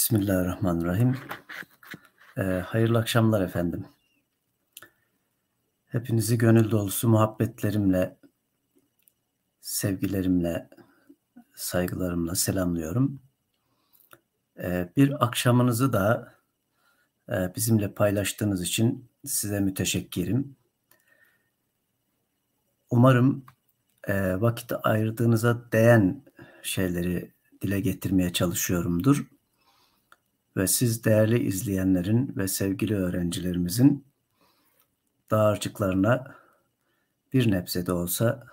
Bismillahirrahmanirrahim. Ee, hayırlı akşamlar efendim. Hepinizi gönül dolusu muhabbetlerimle, sevgilerimle, saygılarımla selamlıyorum. Ee, bir akşamınızı da e, bizimle paylaştığınız için size müteşekkirim. Umarım e, vakit ayırdığınıza değen şeyleri dile getirmeye çalışıyorumdur ve siz değerli izleyenlerin ve sevgili öğrencilerimizin dağarcıklarına bir nebze de olsa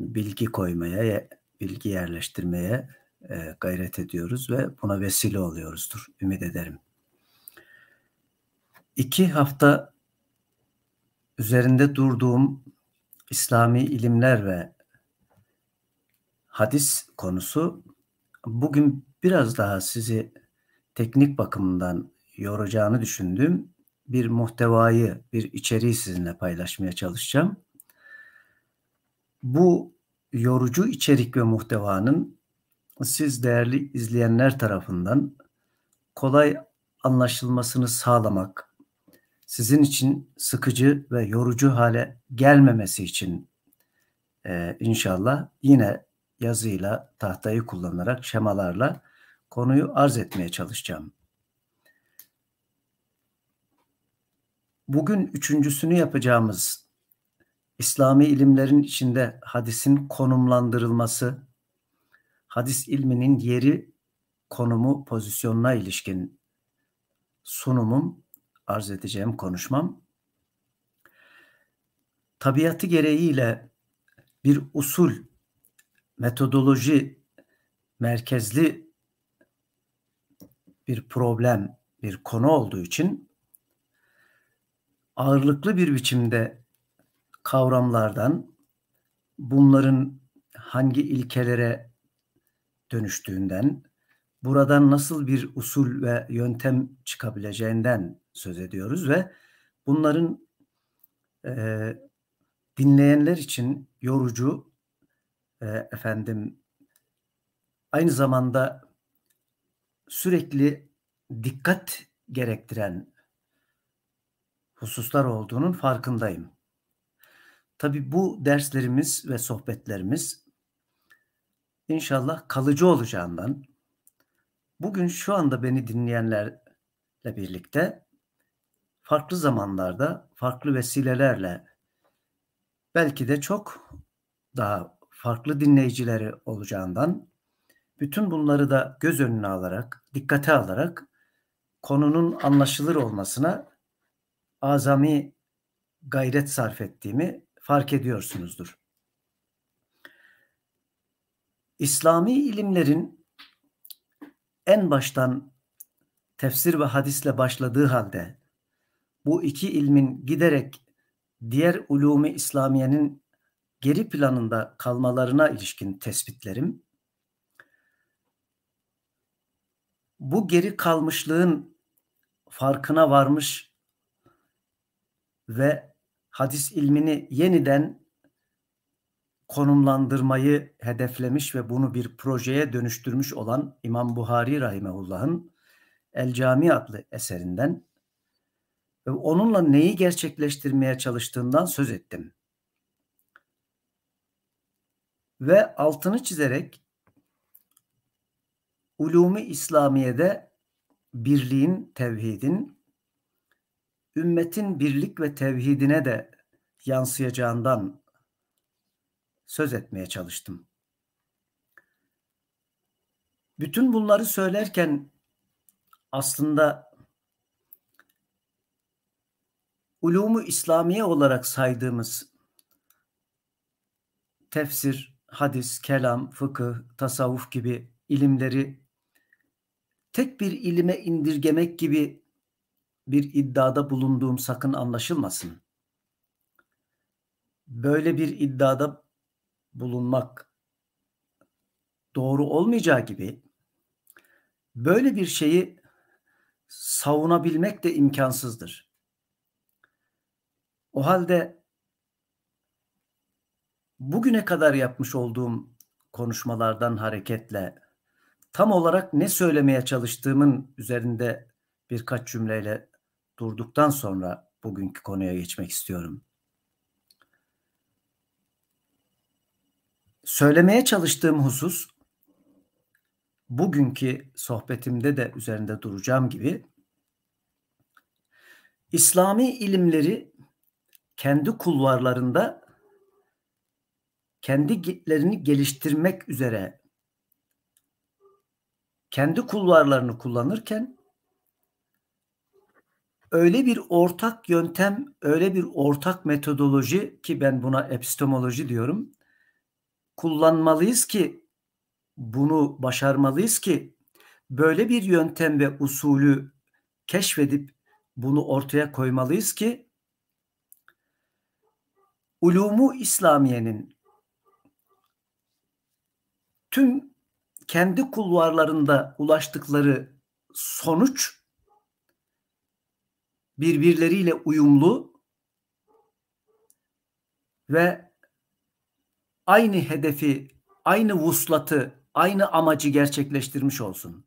bilgi koymaya, bilgi yerleştirmeye e, gayret ediyoruz ve buna vesile oluyoruzdur. Ümit ederim. İki hafta üzerinde durduğum İslami ilimler ve hadis konusu bugün biraz daha sizi teknik bakımından yoracağını düşündüğüm bir muhtevayı, bir içeriği sizinle paylaşmaya çalışacağım. Bu yorucu içerik ve muhtevanın siz değerli izleyenler tarafından kolay anlaşılmasını sağlamak, sizin için sıkıcı ve yorucu hale gelmemesi için e, inşallah yine yazıyla, tahtayı kullanarak, şemalarla konuyu arz etmeye çalışacağım. Bugün üçüncüsünü yapacağımız İslami ilimlerin içinde hadisin konumlandırılması, hadis ilminin yeri, konumu, pozisyonuna ilişkin sunumum, arz edeceğim konuşmam. Tabiatı gereğiyle bir usul, metodoloji merkezli bir problem, bir konu olduğu için ağırlıklı bir biçimde kavramlardan bunların hangi ilkelere dönüştüğünden, buradan nasıl bir usul ve yöntem çıkabileceğinden söz ediyoruz ve bunların e, dinleyenler için yorucu e, efendim aynı zamanda sürekli dikkat gerektiren hususlar olduğunun farkındayım. Tabi bu derslerimiz ve sohbetlerimiz inşallah kalıcı olacağından bugün şu anda beni dinleyenlerle birlikte farklı zamanlarda farklı vesilelerle belki de çok daha farklı dinleyicileri olacağından bütün bunları da göz önüne alarak, dikkate alarak konunun anlaşılır olmasına azami gayret sarf ettiğimi fark ediyorsunuzdur. İslami ilimlerin en baştan tefsir ve hadisle başladığı halde bu iki ilmin giderek diğer ulumi İslamiye'nin geri planında kalmalarına ilişkin tespitlerim bu geri kalmışlığın farkına varmış ve hadis ilmini yeniden konumlandırmayı hedeflemiş ve bunu bir projeye dönüştürmüş olan İmam Buhari rahimehullah'ın El Cami adlı eserinden ve onunla neyi gerçekleştirmeye çalıştığından söz ettim. Ve altını çizerek Ulumi İslamiye'de birliğin, tevhidin, ümmetin birlik ve tevhidine de yansıyacağından söz etmeye çalıştım. Bütün bunları söylerken aslında ulumu İslamiye olarak saydığımız tefsir, hadis, kelam, fıkıh, tasavvuf gibi ilimleri tek bir ilime indirgemek gibi bir iddiada bulunduğum sakın anlaşılmasın. Böyle bir iddiada bulunmak doğru olmayacağı gibi böyle bir şeyi savunabilmek de imkansızdır. O halde bugüne kadar yapmış olduğum konuşmalardan hareketle tam olarak ne söylemeye çalıştığımın üzerinde birkaç cümleyle durduktan sonra bugünkü konuya geçmek istiyorum. Söylemeye çalıştığım husus bugünkü sohbetimde de üzerinde duracağım gibi İslami ilimleri kendi kulvarlarında kendi kendilerini geliştirmek üzere kendi kulvarlarını kullanırken öyle bir ortak yöntem, öyle bir ortak metodoloji ki ben buna epistemoloji diyorum. Kullanmalıyız ki bunu başarmalıyız ki böyle bir yöntem ve usulü keşfedip bunu ortaya koymalıyız ki ulumu İslamiye'nin tüm kendi kulvarlarında ulaştıkları sonuç birbirleriyle uyumlu ve aynı hedefi, aynı vuslatı, aynı amacı gerçekleştirmiş olsun.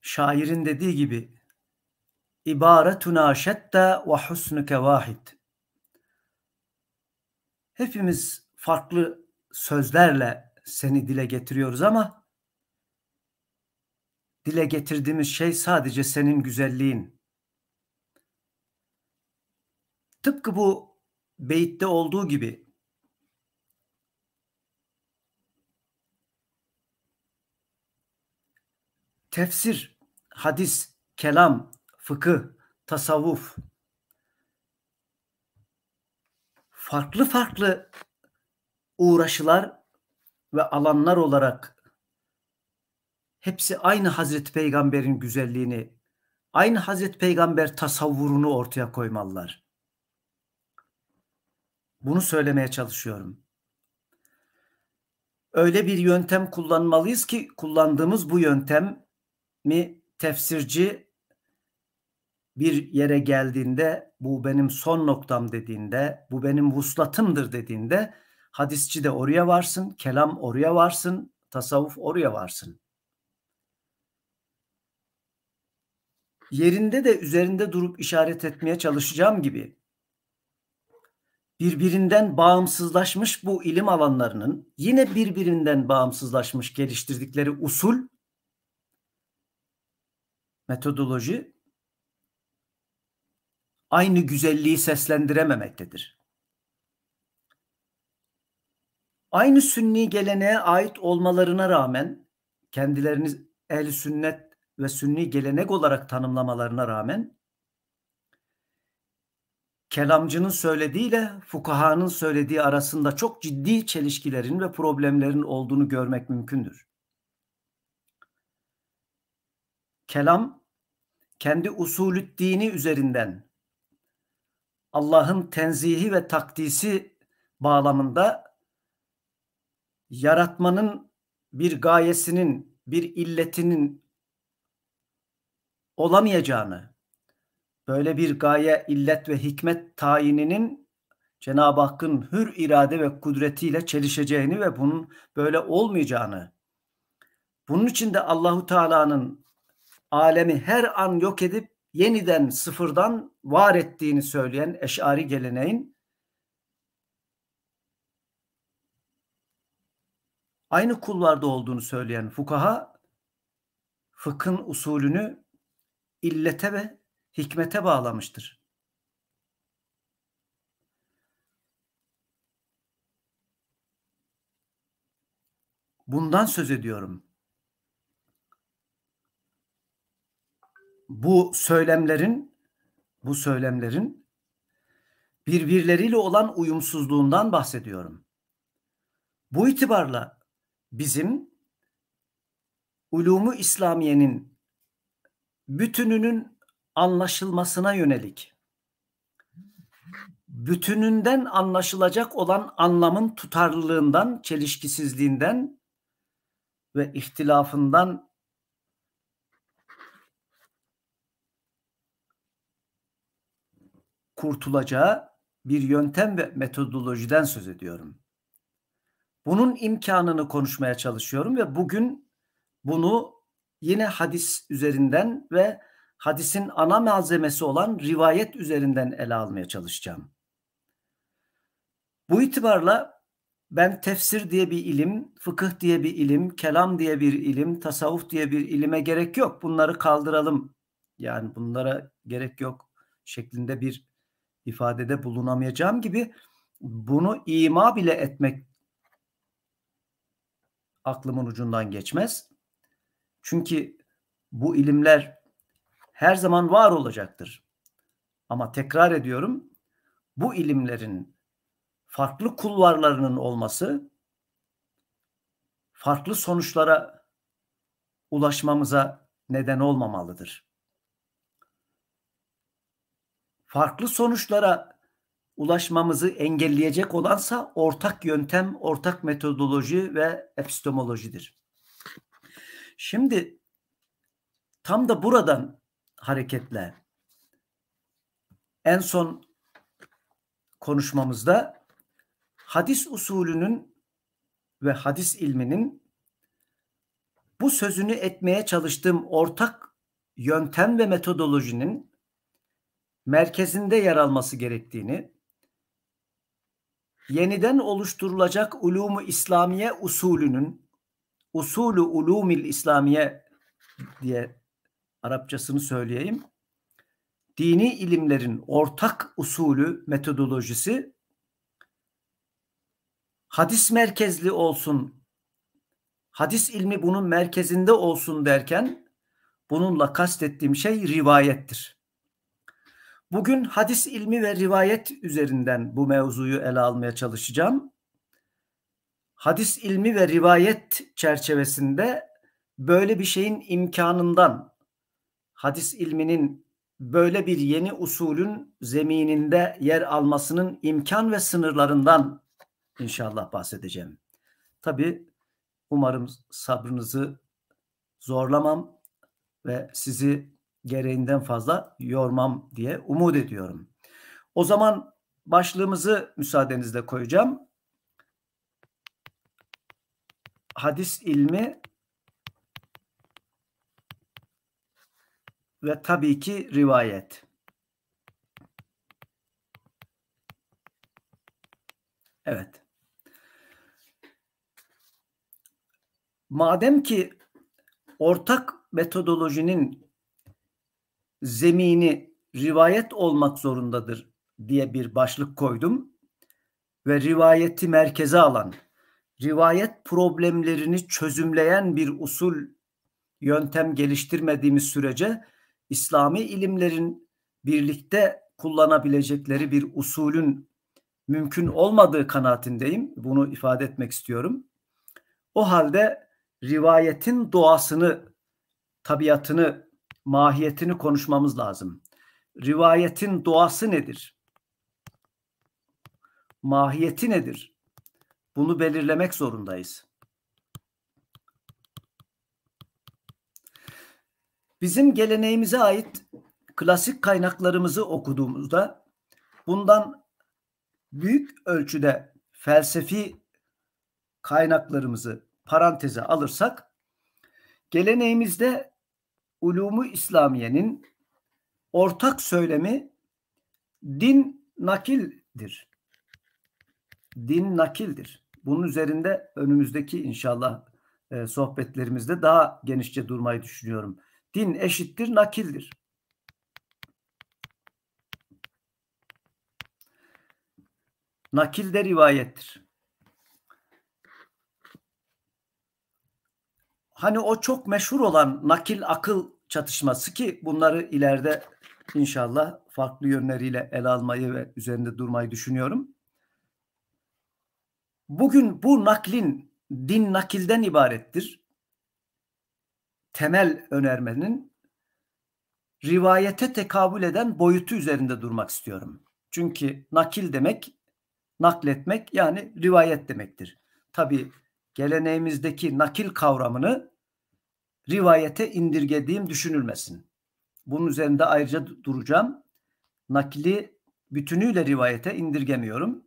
Şairin dediği gibi ibaretuna şetta ve husnuke vahid hepimiz farklı sözlerle seni dile getiriyoruz ama dile getirdiğimiz şey sadece senin güzelliğin. Tıpkı bu beyitte olduğu gibi tefsir, hadis, kelam, fıkıh, tasavvuf farklı farklı uğraşılar ve alanlar olarak hepsi aynı Hazreti Peygamber'in güzelliğini, aynı Hazreti Peygamber tasavvurunu ortaya koymalılar. Bunu söylemeye çalışıyorum. Öyle bir yöntem kullanmalıyız ki kullandığımız bu yöntem mi tefsirci bir yere geldiğinde bu benim son noktam dediğinde, bu benim vuslatımdır dediğinde hadisçi de oraya varsın, kelam oraya varsın, tasavvuf oraya varsın. Yerinde de üzerinde durup işaret etmeye çalışacağım gibi birbirinden bağımsızlaşmış bu ilim alanlarının yine birbirinden bağımsızlaşmış geliştirdikleri usul metodoloji aynı güzelliği seslendirememektedir. Aynı sünni geleneğe ait olmalarına rağmen kendilerini el sünnet ve sünni gelenek olarak tanımlamalarına rağmen kelamcının söylediğiyle fukahanın söylediği arasında çok ciddi çelişkilerin ve problemlerin olduğunu görmek mümkündür. Kelam kendi usulü dini üzerinden Allah'ın tenzihi ve takdisi bağlamında yaratmanın bir gayesinin, bir illetinin olamayacağını, böyle bir gaye, illet ve hikmet tayininin Cenab-ı Hakk'ın hür irade ve kudretiyle çelişeceğini ve bunun böyle olmayacağını, bunun için de Allahu Teala'nın alemi her an yok edip yeniden sıfırdan var ettiğini söyleyen eşari geleneğin aynı kullarda olduğunu söyleyen fukaha fıkhın usulünü illete ve hikmete bağlamıştır. Bundan söz ediyorum. bu söylemlerin bu söylemlerin birbirleriyle olan uyumsuzluğundan bahsediyorum. Bu itibarla bizim ulumu İslamiye'nin bütününün anlaşılmasına yönelik bütününden anlaşılacak olan anlamın tutarlılığından, çelişkisizliğinden ve ihtilafından kurtulacağı bir yöntem ve metodolojiden söz ediyorum. Bunun imkanını konuşmaya çalışıyorum ve bugün bunu yine hadis üzerinden ve hadisin ana malzemesi olan rivayet üzerinden ele almaya çalışacağım. Bu itibarla ben tefsir diye bir ilim, fıkıh diye bir ilim, kelam diye bir ilim, tasavvuf diye bir ilime gerek yok. Bunları kaldıralım. Yani bunlara gerek yok şeklinde bir ifadede bulunamayacağım gibi bunu ima bile etmek aklımın ucundan geçmez. Çünkü bu ilimler her zaman var olacaktır. Ama tekrar ediyorum bu ilimlerin farklı kulvarlarının olması farklı sonuçlara ulaşmamıza neden olmamalıdır. farklı sonuçlara ulaşmamızı engelleyecek olansa ortak yöntem, ortak metodoloji ve epistemolojidir. Şimdi tam da buradan hareketle en son konuşmamızda hadis usulünün ve hadis ilminin bu sözünü etmeye çalıştığım ortak yöntem ve metodolojinin merkezinde yer alması gerektiğini, yeniden oluşturulacak ulumu İslamiye usulünün usulü ulumil İslamiye diye Arapçasını söyleyeyim. Dini ilimlerin ortak usulü metodolojisi hadis merkezli olsun, hadis ilmi bunun merkezinde olsun derken bununla kastettiğim şey rivayettir. Bugün hadis ilmi ve rivayet üzerinden bu mevzuyu ele almaya çalışacağım. Hadis ilmi ve rivayet çerçevesinde böyle bir şeyin imkanından, hadis ilminin böyle bir yeni usulün zemininde yer almasının imkan ve sınırlarından inşallah bahsedeceğim. Tabi umarım sabrınızı zorlamam ve sizi gereğinden fazla yormam diye umut ediyorum. O zaman başlığımızı müsaadenizle koyacağım. Hadis ilmi ve tabii ki rivayet. Evet. Madem ki ortak metodolojinin zemini rivayet olmak zorundadır diye bir başlık koydum ve rivayeti merkeze alan, rivayet problemlerini çözümleyen bir usul yöntem geliştirmediğimiz sürece İslami ilimlerin birlikte kullanabilecekleri bir usulün mümkün olmadığı kanaatindeyim. Bunu ifade etmek istiyorum. O halde rivayetin doğasını, tabiatını mahiyetini konuşmamız lazım. Rivayetin doğası nedir? Mahiyeti nedir? Bunu belirlemek zorundayız. Bizim geleneğimize ait klasik kaynaklarımızı okuduğumuzda bundan büyük ölçüde felsefi kaynaklarımızı paranteze alırsak geleneğimizde ulumu İslamiye'nin ortak söylemi din nakildir. Din nakildir. Bunun üzerinde önümüzdeki inşallah e, sohbetlerimizde daha genişçe durmayı düşünüyorum. Din eşittir nakildir. Nakil de rivayettir. Hani o çok meşhur olan nakil akıl çatışması ki bunları ileride inşallah farklı yönleriyle ele almayı ve üzerinde durmayı düşünüyorum. Bugün bu naklin din nakilden ibarettir. Temel önermenin rivayete tekabül eden boyutu üzerinde durmak istiyorum. Çünkü nakil demek nakletmek yani rivayet demektir. Tabi geleneğimizdeki nakil kavramını rivayete indirgediğim düşünülmesin. Bunun üzerinde ayrıca duracağım. Nakli bütünüyle rivayete indirgemiyorum.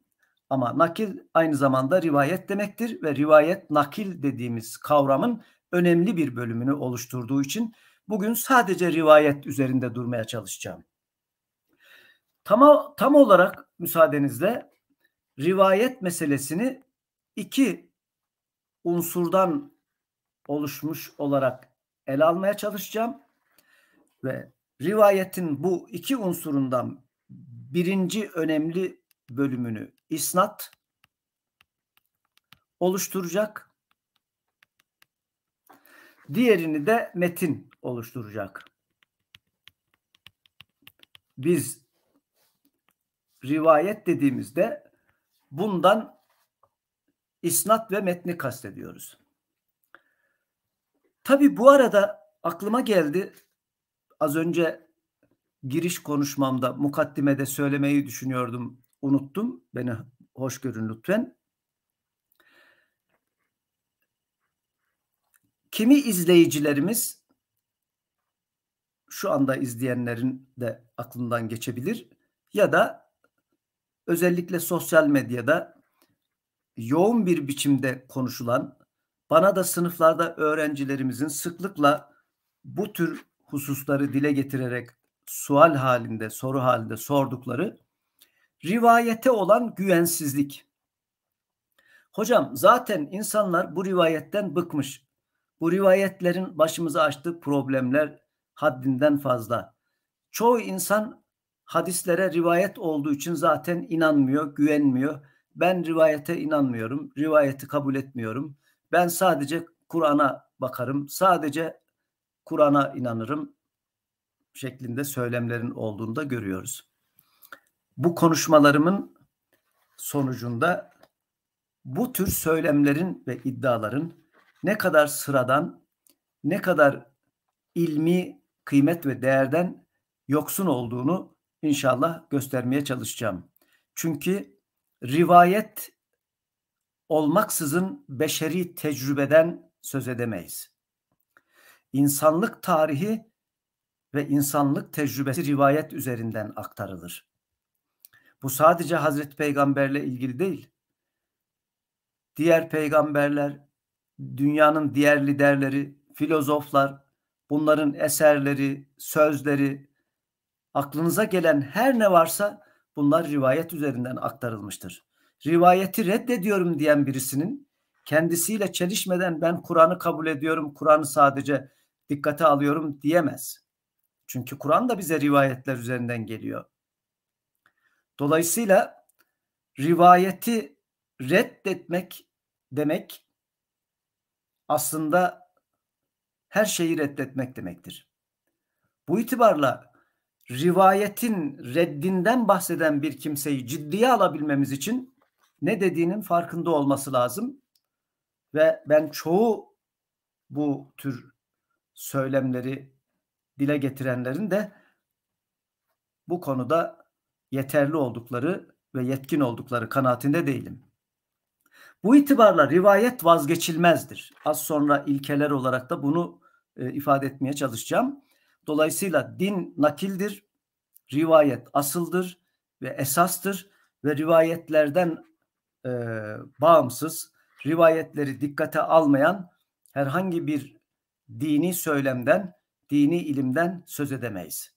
Ama nakil aynı zamanda rivayet demektir ve rivayet nakil dediğimiz kavramın önemli bir bölümünü oluşturduğu için bugün sadece rivayet üzerinde durmaya çalışacağım. Tam, tam olarak müsaadenizle rivayet meselesini iki unsurdan oluşmuş olarak ele almaya çalışacağım. Ve rivayetin bu iki unsurundan birinci önemli bölümünü isnat oluşturacak. Diğerini de metin oluşturacak. Biz rivayet dediğimizde bundan isnat ve metni kastediyoruz. Tabii bu arada aklıma geldi az önce giriş konuşmamda mukaddimede söylemeyi düşünüyordum. Unuttum. Beni hoş görün lütfen. Kimi izleyicilerimiz şu anda izleyenlerin de aklından geçebilir ya da özellikle sosyal medyada yoğun bir biçimde konuşulan bana da sınıflarda öğrencilerimizin sıklıkla bu tür hususları dile getirerek sual halinde, soru halinde sordukları rivayete olan güvensizlik. Hocam zaten insanlar bu rivayetten bıkmış. Bu rivayetlerin başımıza açtığı problemler haddinden fazla. Çoğu insan hadislere rivayet olduğu için zaten inanmıyor, güvenmiyor. Ben rivayete inanmıyorum, rivayeti kabul etmiyorum. Ben sadece Kur'an'a bakarım, sadece Kur'an'a inanırım şeklinde söylemlerin olduğunu da görüyoruz. Bu konuşmalarımın sonucunda bu tür söylemlerin ve iddiaların ne kadar sıradan, ne kadar ilmi kıymet ve değerden yoksun olduğunu inşallah göstermeye çalışacağım. Çünkü rivayet olmaksızın beşeri tecrübeden söz edemeyiz. İnsanlık tarihi ve insanlık tecrübesi rivayet üzerinden aktarılır. Bu sadece Hazreti Peygamberle ilgili değil. Diğer peygamberler, dünyanın diğer liderleri, filozoflar, bunların eserleri, sözleri, aklınıza gelen her ne varsa bunlar rivayet üzerinden aktarılmıştır rivayeti reddediyorum diyen birisinin kendisiyle çelişmeden ben Kur'an'ı kabul ediyorum, Kur'an'ı sadece dikkate alıyorum diyemez. Çünkü Kur'an da bize rivayetler üzerinden geliyor. Dolayısıyla rivayeti reddetmek demek aslında her şeyi reddetmek demektir. Bu itibarla rivayetin reddinden bahseden bir kimseyi ciddiye alabilmemiz için ne dediğinin farkında olması lazım. Ve ben çoğu bu tür söylemleri dile getirenlerin de bu konuda yeterli oldukları ve yetkin oldukları kanaatinde değilim. Bu itibarla rivayet vazgeçilmezdir. Az sonra ilkeler olarak da bunu e, ifade etmeye çalışacağım. Dolayısıyla din nakildir, rivayet asıldır ve esastır ve rivayetlerden e, bağımsız, rivayetleri dikkate almayan herhangi bir dini söylemden, dini ilimden söz edemeyiz.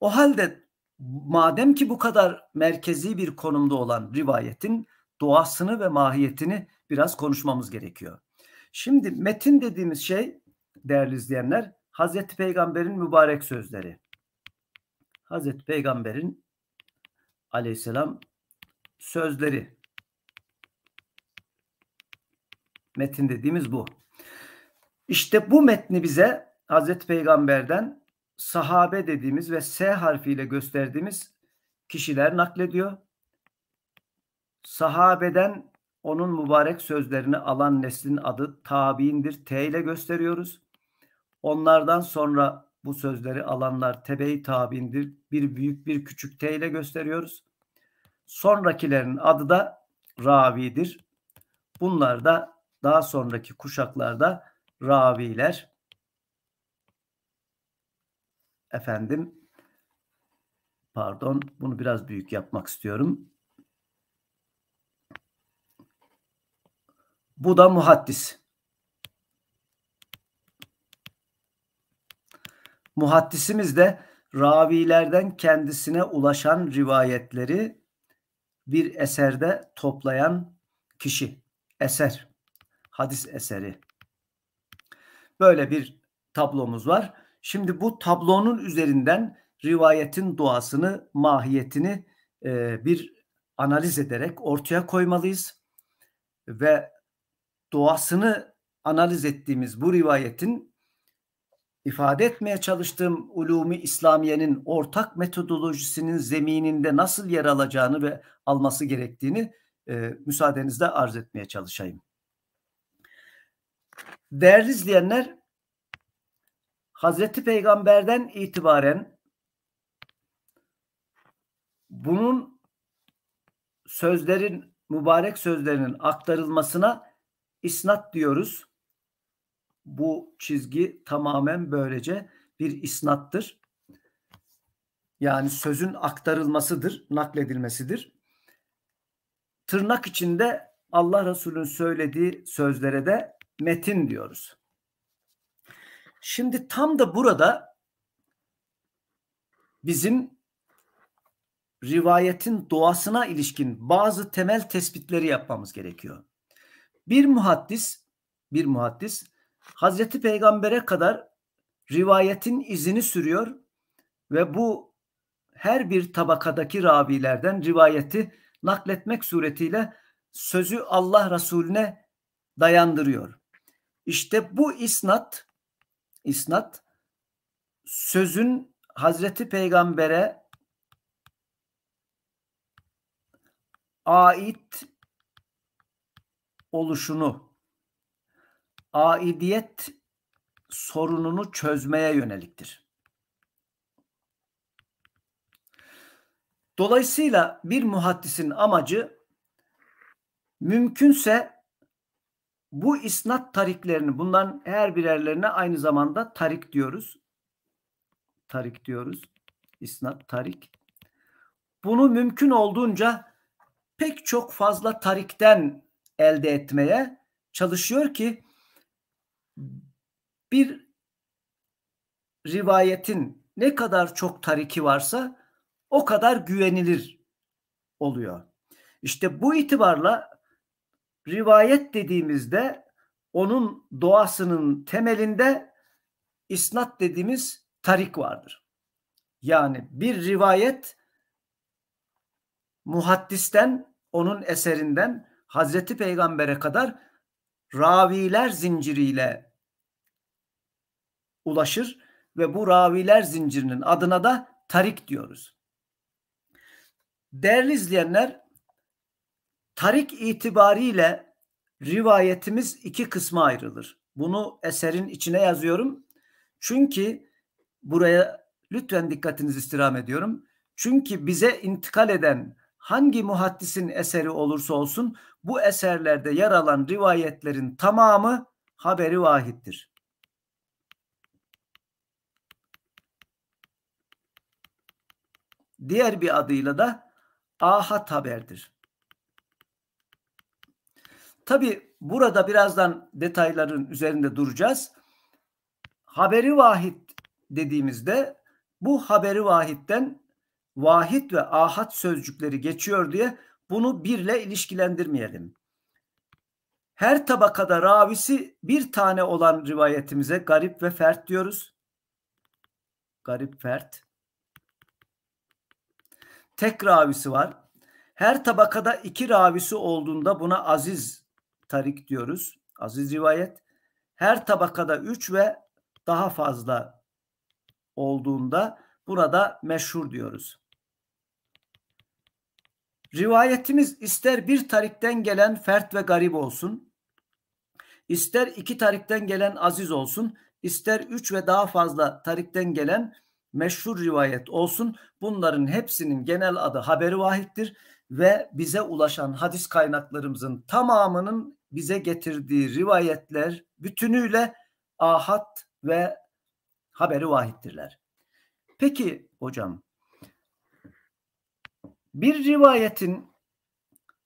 O halde madem ki bu kadar merkezi bir konumda olan rivayetin doğasını ve mahiyetini biraz konuşmamız gerekiyor. Şimdi metin dediğimiz şey değerli izleyenler Hazreti Peygamber'in mübarek sözleri. Hazreti Peygamber'in aleyhisselam sözleri Metin dediğimiz bu. İşte bu metni bize Hazreti Peygamber'den sahabe dediğimiz ve S harfiyle gösterdiğimiz kişiler naklediyor. Sahabeden onun mübarek sözlerini alan neslin adı tabiindir. T ile gösteriyoruz. Onlardan sonra bu sözleri alanlar tebe-i tabiindir. Bir büyük bir küçük T ile gösteriyoruz. Sonrakilerin adı da ravidir. Bunlar da daha sonraki kuşaklarda raviler efendim pardon bunu biraz büyük yapmak istiyorum. Bu da muhaddis. Muhaddisimiz de ravilerden kendisine ulaşan rivayetleri bir eserde toplayan kişi. Eser hadis eseri. Böyle bir tablomuz var. Şimdi bu tablonun üzerinden rivayetin doğasını, mahiyetini e, bir analiz ederek ortaya koymalıyız ve doğasını analiz ettiğimiz bu rivayetin ifade etmeye çalıştığım ulumi İslamiye'nin ortak metodolojisinin zemininde nasıl yer alacağını ve alması gerektiğini e, müsaadenizle arz etmeye çalışayım. Değerli izleyenler, Hazreti Peygamber'den itibaren bunun sözlerin, mübarek sözlerinin aktarılmasına isnat diyoruz. Bu çizgi tamamen böylece bir isnattır. Yani sözün aktarılmasıdır, nakledilmesidir. Tırnak içinde Allah Resulü'nün söylediği sözlere de metin diyoruz. Şimdi tam da burada bizim rivayetin doğasına ilişkin bazı temel tespitleri yapmamız gerekiyor. Bir muhaddis, bir muhaddis Hazreti Peygamber'e kadar rivayetin izini sürüyor ve bu her bir tabakadaki ravilerden rivayeti nakletmek suretiyle sözü Allah Resulüne dayandırıyor. İşte bu isnat isnat sözün Hazreti Peygamber'e ait oluşunu aidiyet sorununu çözmeye yöneliktir. Dolayısıyla bir muhaddisin amacı mümkünse bu isnat tariklerini bunların her birerlerine aynı zamanda tarik diyoruz. Tarik diyoruz. İsnat tarik. Bunu mümkün olduğunca pek çok fazla tarikten elde etmeye çalışıyor ki bir rivayetin ne kadar çok tariki varsa o kadar güvenilir oluyor. İşte bu itibarla rivayet dediğimizde onun doğasının temelinde isnat dediğimiz tarik vardır. Yani bir rivayet muhaddisten, onun eserinden Hazreti Peygamber'e kadar raviler zinciriyle ulaşır ve bu raviler zincirinin adına da tarik diyoruz. Değerli izleyenler Tarik itibariyle rivayetimiz iki kısma ayrılır. Bunu eserin içine yazıyorum. Çünkü buraya lütfen dikkatinizi istirham ediyorum. Çünkü bize intikal eden hangi muhaddisin eseri olursa olsun bu eserlerde yer alan rivayetlerin tamamı haberi vahittir. Diğer bir adıyla da ahat haberdir. Tabi burada birazdan detayların üzerinde duracağız. Haberi vahid dediğimizde bu haberi vahitten vahid ve ahat sözcükleri geçiyor diye bunu birle ilişkilendirmeyelim. Her tabakada ravisi bir tane olan rivayetimize garip ve fert diyoruz. Garip fert. Tek ravisi var. Her tabakada iki ravisi olduğunda buna aziz tarik diyoruz. Aziz rivayet. Her tabakada üç ve daha fazla olduğunda burada meşhur diyoruz. Rivayetimiz ister bir tarikten gelen fert ve garip olsun, ister iki tarikten gelen aziz olsun, ister üç ve daha fazla tarikten gelen meşhur rivayet olsun. Bunların hepsinin genel adı haberi vahittir ve bize ulaşan hadis kaynaklarımızın tamamının bize getirdiği rivayetler bütünüyle ahad ve haberi vahittirler. Peki hocam bir rivayetin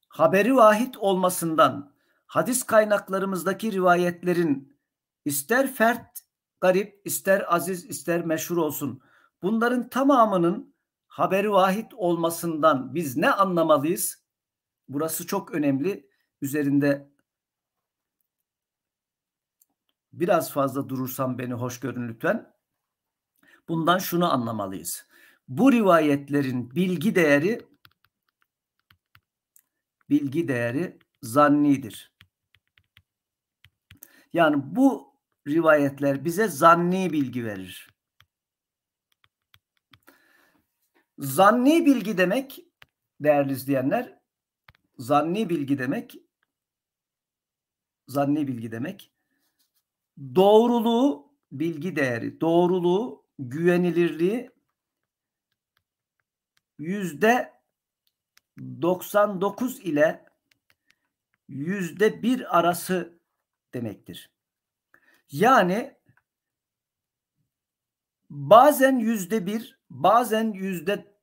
haberi vahit olmasından hadis kaynaklarımızdaki rivayetlerin ister fert garip, ister aziz, ister meşhur olsun bunların tamamının haberi vahit olmasından biz ne anlamalıyız? Burası çok önemli. Üzerinde Biraz fazla durursam beni hoş görün lütfen. Bundan şunu anlamalıyız. Bu rivayetlerin bilgi değeri bilgi değeri zannidir. Yani bu rivayetler bize zanni bilgi verir. Zanni bilgi demek değerli izleyenler zanni bilgi demek zanni bilgi demek doğruluğu, bilgi değeri, doğruluğu, güvenilirliği yüzde 99 ile yüzde bir arası demektir. Yani bazen yüzde bir, bazen yüzde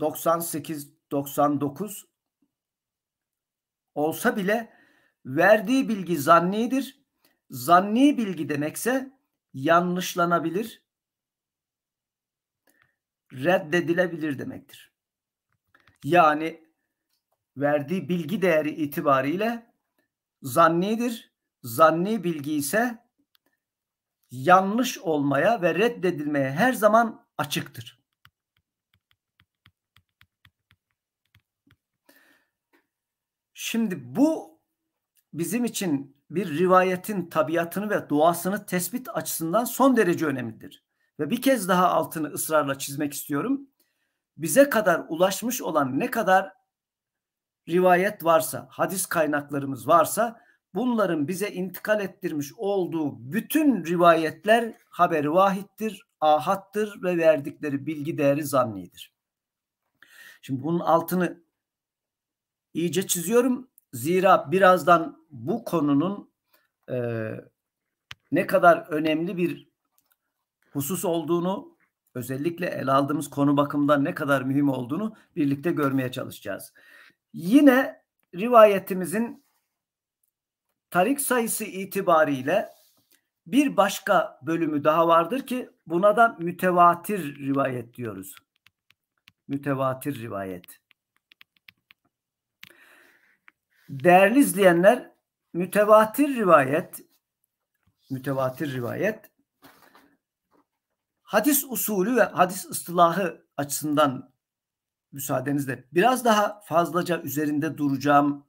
98, 99 olsa bile Verdiği bilgi zannidir. Zanni bilgi demekse yanlışlanabilir, reddedilebilir demektir. Yani verdiği bilgi değeri itibariyle zannidir. Zanni bilgi ise yanlış olmaya ve reddedilmeye her zaman açıktır. Şimdi bu bizim için bir rivayetin tabiatını ve doğasını tespit açısından son derece önemlidir. Ve bir kez daha altını ısrarla çizmek istiyorum. Bize kadar ulaşmış olan ne kadar rivayet varsa, hadis kaynaklarımız varsa bunların bize intikal ettirmiş olduğu bütün rivayetler haberi vahittir, ahattır ve verdikleri bilgi değeri zannidir. Şimdi bunun altını iyice çiziyorum Zira birazdan bu konunun e, ne kadar önemli bir husus olduğunu, özellikle ele aldığımız konu bakımından ne kadar mühim olduğunu birlikte görmeye çalışacağız. Yine rivayetimizin tarik sayısı itibariyle bir başka bölümü daha vardır ki buna da mütevatir rivayet diyoruz. Mütevatir rivayet. Değerli izleyenler, mütevatir rivayet mütevatir rivayet hadis usulü ve hadis ıstılahı açısından müsaadenizle biraz daha fazlaca üzerinde duracağım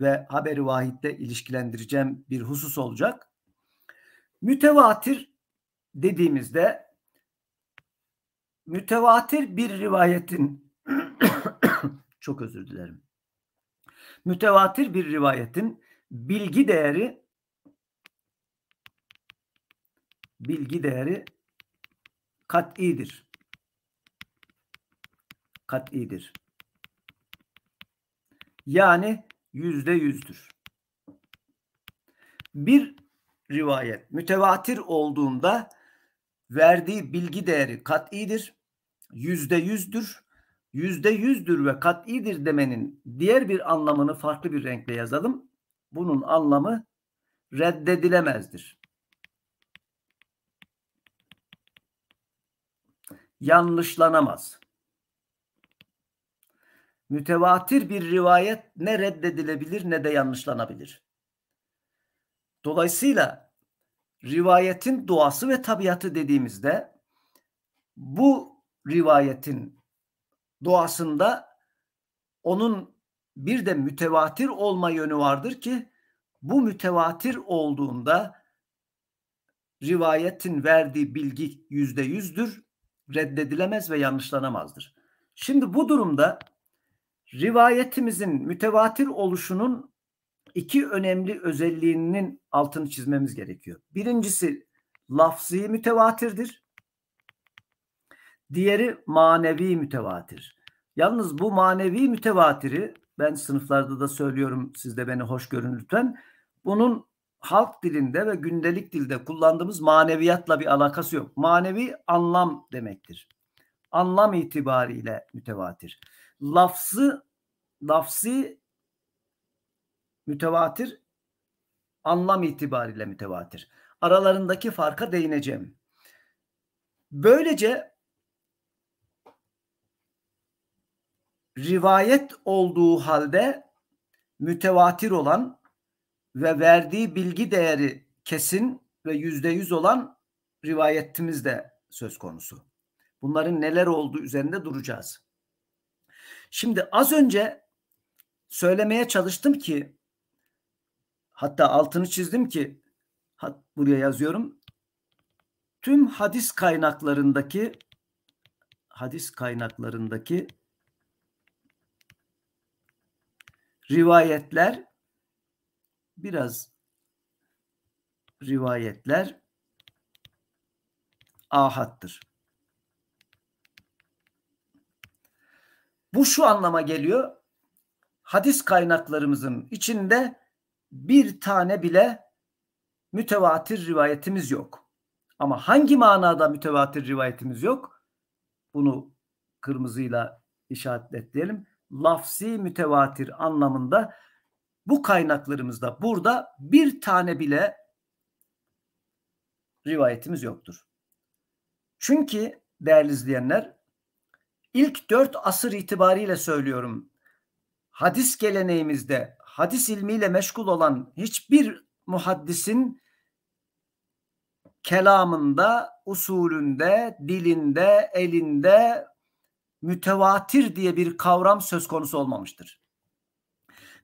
ve haberi vahitle ilişkilendireceğim bir husus olacak. Mütevatir dediğimizde mütevatir bir rivayetin çok özür dilerim. Mütevatir bir rivayetin bilgi değeri bilgi değeri kat'idir. Kat'idir. Yani yüzde yüzdür. Bir rivayet mütevatir olduğunda verdiği bilgi değeri kat'idir. Yüzde yüzdür yüzde yüzdür ve kat'idir demenin diğer bir anlamını farklı bir renkle yazalım. Bunun anlamı reddedilemezdir. Yanlışlanamaz. Mütevatir bir rivayet ne reddedilebilir ne de yanlışlanabilir. Dolayısıyla rivayetin doğası ve tabiatı dediğimizde bu rivayetin doğasında onun bir de mütevatir olma yönü vardır ki bu mütevatir olduğunda rivayetin verdiği bilgi yüzde yüzdür, reddedilemez ve yanlışlanamazdır. Şimdi bu durumda rivayetimizin mütevatir oluşunun iki önemli özelliğinin altını çizmemiz gerekiyor. Birincisi lafzi mütevatirdir. Diğeri manevi mütevatir. Yalnız bu manevi mütevatiri ben sınıflarda da söylüyorum siz de beni hoş görün lütfen. Bunun halk dilinde ve gündelik dilde kullandığımız maneviyatla bir alakası yok. Manevi anlam demektir. Anlam itibariyle mütevatir. Lafzı, lafsi mütevatir, anlam itibariyle mütevatir. Aralarındaki farka değineceğim. Böylece rivayet olduğu halde mütevatir olan ve verdiği bilgi değeri kesin ve yüzde yüz olan rivayetimiz de söz konusu. Bunların neler olduğu üzerinde duracağız. Şimdi az önce söylemeye çalıştım ki hatta altını çizdim ki hat, buraya yazıyorum. Tüm hadis kaynaklarındaki hadis kaynaklarındaki rivayetler biraz rivayetler ahattır. Bu şu anlama geliyor. Hadis kaynaklarımızın içinde bir tane bile mütevatir rivayetimiz yok. Ama hangi manada mütevatir rivayetimiz yok? Bunu kırmızıyla işaretleyelim. Lafzi mütevatir anlamında bu kaynaklarımızda burada bir tane bile rivayetimiz yoktur. Çünkü değerli izleyenler ilk dört asır itibariyle söylüyorum. Hadis geleneğimizde hadis ilmiyle meşgul olan hiçbir muhaddisin kelamında, usulünde, dilinde, elinde mütevatir diye bir kavram söz konusu olmamıştır.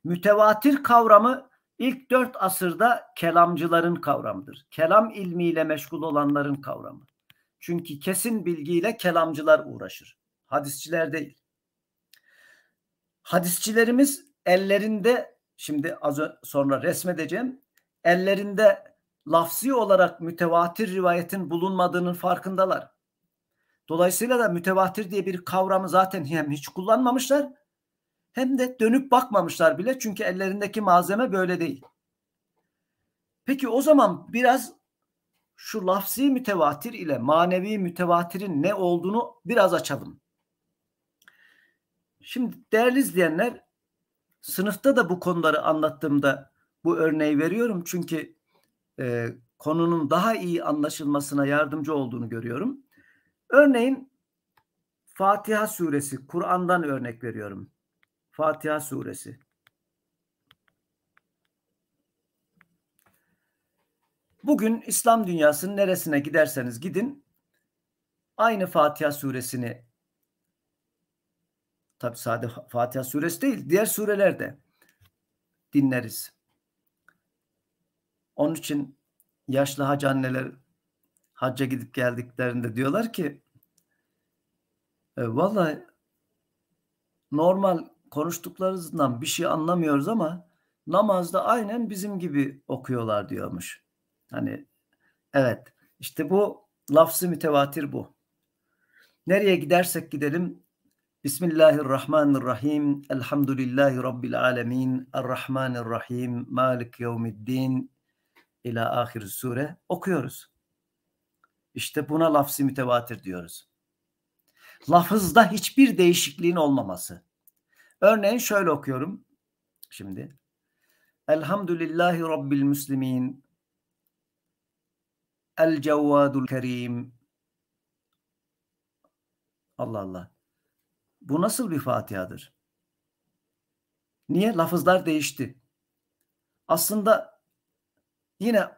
Mütevatir kavramı ilk dört asırda kelamcıların kavramıdır. Kelam ilmiyle meşgul olanların kavramı. Çünkü kesin bilgiyle kelamcılar uğraşır. Hadisçiler değil. Hadisçilerimiz ellerinde şimdi az sonra resmedeceğim. Ellerinde lafzi olarak mütevatir rivayetin bulunmadığının farkındalar. Dolayısıyla da mütevatir diye bir kavramı zaten hem hiç kullanmamışlar hem de dönüp bakmamışlar bile çünkü ellerindeki malzeme böyle değil. Peki o zaman biraz şu lafzi mütevatir ile manevi mütevatirin ne olduğunu biraz açalım. Şimdi değerli izleyenler sınıfta da bu konuları anlattığımda bu örneği veriyorum çünkü e, konunun daha iyi anlaşılmasına yardımcı olduğunu görüyorum. Örneğin Fatiha suresi, Kur'an'dan örnek veriyorum. Fatiha suresi. Bugün İslam dünyasının neresine giderseniz gidin aynı Fatiha suresini tabi sadece Fatiha suresi değil diğer surelerde dinleriz. Onun için yaşlı hacı anneler hacca gidip geldiklerinde diyorlar ki e, valla normal konuştuklarından bir şey anlamıyoruz ama namazda aynen bizim gibi okuyorlar diyormuş. Hani evet işte bu lafzı mütevatir bu. Nereye gidersek gidelim Bismillahirrahmanirrahim. Elhamdülillahi Rabbil alemin. Errahmanirrahim. Malik yevmiddin. İla ahir sure okuyoruz. İşte buna lafz-ı mütevatir diyoruz. Lafızda hiçbir değişikliğin olmaması. Örneğin şöyle okuyorum şimdi. Elhamdülillahi Rabbil Müslimin El Cevvadul Kerim Allah Allah. Bu nasıl bir Fatiha'dır? Niye? Lafızlar değişti. Aslında yine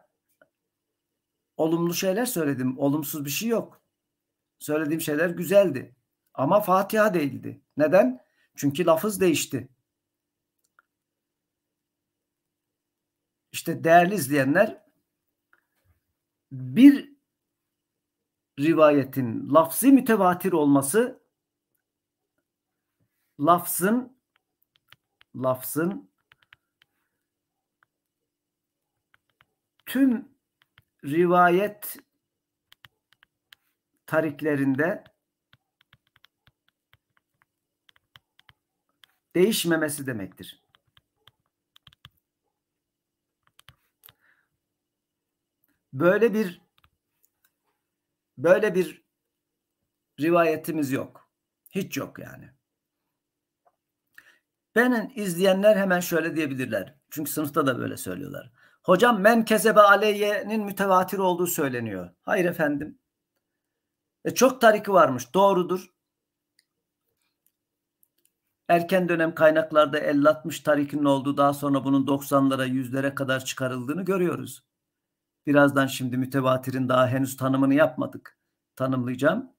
olumlu şeyler söyledim. Olumsuz bir şey yok. Söylediğim şeyler güzeldi. Ama Fatiha değildi. Neden? Çünkü lafız değişti. İşte değerli izleyenler bir rivayetin lafzı mütevatir olması lafzın lafzın tüm rivayet tariklerinde değişmemesi demektir. Böyle bir böyle bir rivayetimiz yok. Hiç yok yani. Benim izleyenler hemen şöyle diyebilirler. Çünkü sınıfta da böyle söylüyorlar. Hocam men kezebe aleyye'nin mütevatir olduğu söyleniyor. Hayır efendim. E çok tariki varmış. Doğrudur. Erken dönem kaynaklarda 50-60 tarikinin olduğu daha sonra bunun 90'lara 100'lere kadar çıkarıldığını görüyoruz. Birazdan şimdi mütevatirin daha henüz tanımını yapmadık. Tanımlayacağım.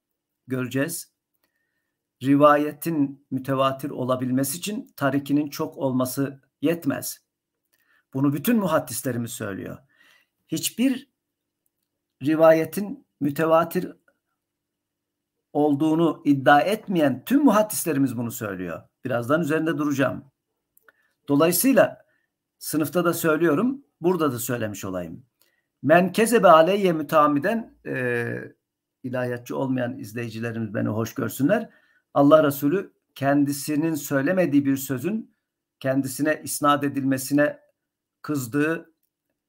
Göreceğiz. Rivayetin mütevatir olabilmesi için tarikinin çok olması yetmez. Bunu bütün muhaddislerimiz söylüyor. Hiçbir rivayetin mütevatir olduğunu iddia etmeyen tüm muhaddislerimiz bunu söylüyor. Birazdan üzerinde duracağım. Dolayısıyla sınıfta da söylüyorum, burada da söylemiş olayım. Men kezebe aleyye mütamiden e, ilahiyatçı olmayan izleyicilerimiz beni hoş görsünler. Allah Resulü kendisinin söylemediği bir sözün kendisine isnat edilmesine kızdığı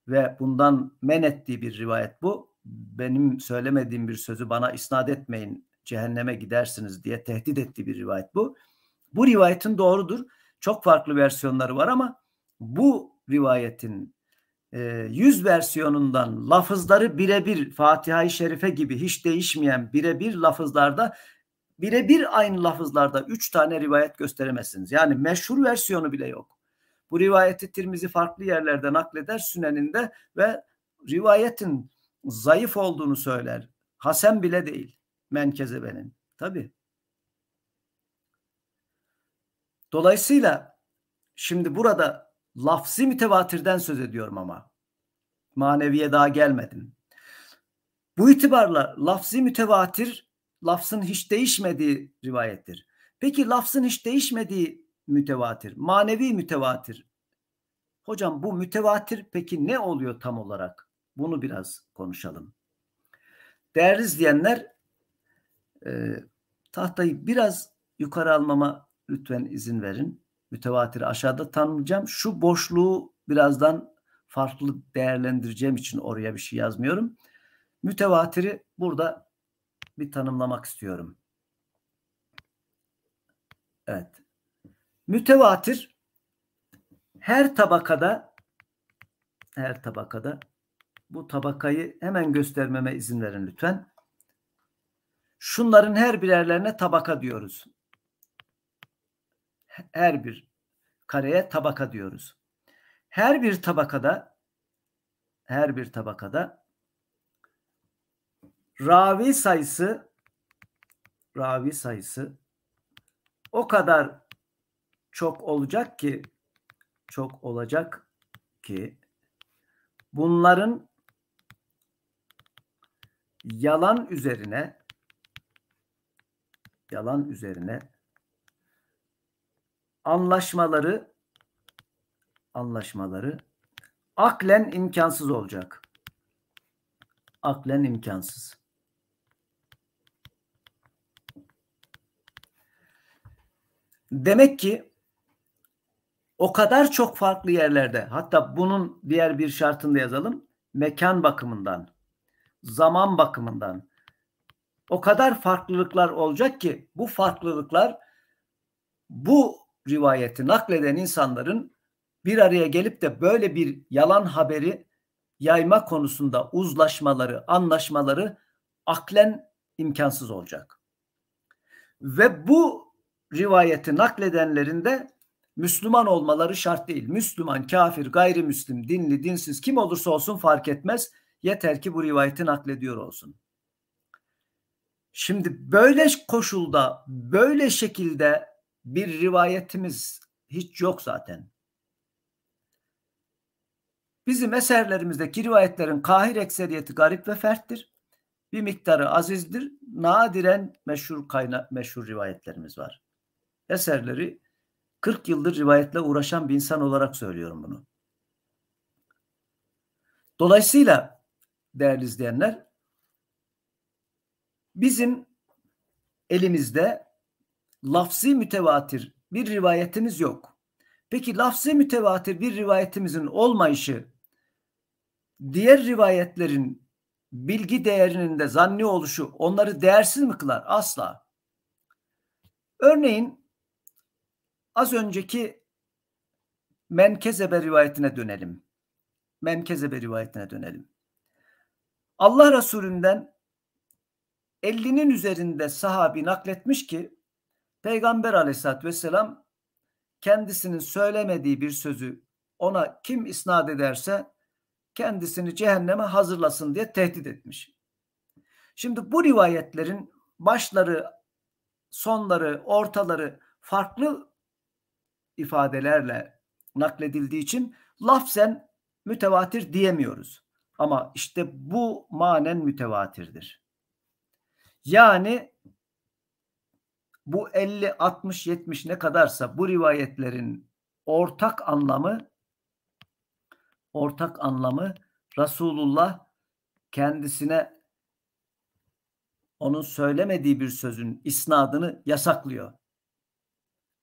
ve bundan men ettiği bir rivayet bu. Benim söylemediğim bir sözü bana isnat etmeyin, cehenneme gidersiniz diye tehdit ettiği bir rivayet bu. Bu rivayetin doğrudur. Çok farklı versiyonları var ama bu rivayetin e, yüz versiyonundan lafızları birebir Fatiha-i Şerife gibi hiç değişmeyen birebir lafızlarda birebir aynı lafızlarda üç tane rivayet gösteremezsiniz. Yani meşhur versiyonu bile yok. Bu rivayeti Tirmizi farklı yerlerde nakleder Sünen'inde ve rivayetin zayıf olduğunu söyler. Hasen bile değil Menkezebe'nin. Tabi. Dolayısıyla şimdi burada lafzi mütevatirden söz ediyorum ama maneviye daha gelmedim. Bu itibarla lafzi mütevatir lafzın hiç değişmediği rivayettir. Peki lafzın hiç değişmediği mütevatir. Manevi mütevatir. Hocam bu mütevatir peki ne oluyor tam olarak? Bunu biraz konuşalım. Değerli izleyenler e, tahtayı biraz yukarı almama lütfen izin verin. Mütevatiri aşağıda tanımlayacağım. Şu boşluğu birazdan farklı değerlendireceğim için oraya bir şey yazmıyorum. Mütevatiri burada bir tanımlamak istiyorum. Evet. Mütevatir her tabakada her tabakada bu tabakayı hemen göstermeme izin verin lütfen. Şunların her birerlerine tabaka diyoruz. Her bir kareye tabaka diyoruz. Her bir tabakada her bir tabakada ravi sayısı ravi sayısı o kadar çok olacak ki çok olacak ki bunların yalan üzerine yalan üzerine anlaşmaları anlaşmaları aklen imkansız olacak. Aklen imkansız. Demek ki o kadar çok farklı yerlerde hatta bunun diğer bir şartını da yazalım. Mekan bakımından, zaman bakımından o kadar farklılıklar olacak ki bu farklılıklar bu rivayeti nakleden insanların bir araya gelip de böyle bir yalan haberi yayma konusunda uzlaşmaları, anlaşmaları aklen imkansız olacak. Ve bu rivayeti nakledenlerin de Müslüman olmaları şart değil. Müslüman, kafir, gayrimüslim, dinli, dinsiz kim olursa olsun fark etmez. Yeter ki bu rivayeti naklediyor olsun. Şimdi böyle koşulda, böyle şekilde bir rivayetimiz hiç yok zaten. Bizim eserlerimizdeki rivayetlerin kahir ekseriyeti garip ve ferttir. Bir miktarı azizdir. Nadiren meşhur kaynak, meşhur rivayetlerimiz var. Eserleri 40 yıldır rivayetle uğraşan bir insan olarak söylüyorum bunu. Dolayısıyla değerli izleyenler bizim elimizde lafzi mütevatir bir rivayetimiz yok. Peki lafzi mütevatir bir rivayetimizin olmayışı diğer rivayetlerin bilgi değerinin de zanni oluşu onları değersiz mi kılar? Asla. Örneğin Az önceki Menkezebe rivayetine dönelim. Menkezebe rivayetine dönelim. Allah Resulü'nden 50'nin üzerinde sahabi nakletmiş ki Peygamber aleyhissalatü vesselam kendisinin söylemediği bir sözü ona kim isnat ederse kendisini cehenneme hazırlasın diye tehdit etmiş. Şimdi bu rivayetlerin başları, sonları, ortaları farklı ifadelerle nakledildiği için lafzen mütevatir diyemiyoruz. Ama işte bu manen mütevatirdir. Yani bu 50, 60, 70 ne kadarsa bu rivayetlerin ortak anlamı ortak anlamı Resulullah kendisine onun söylemediği bir sözün isnadını yasaklıyor.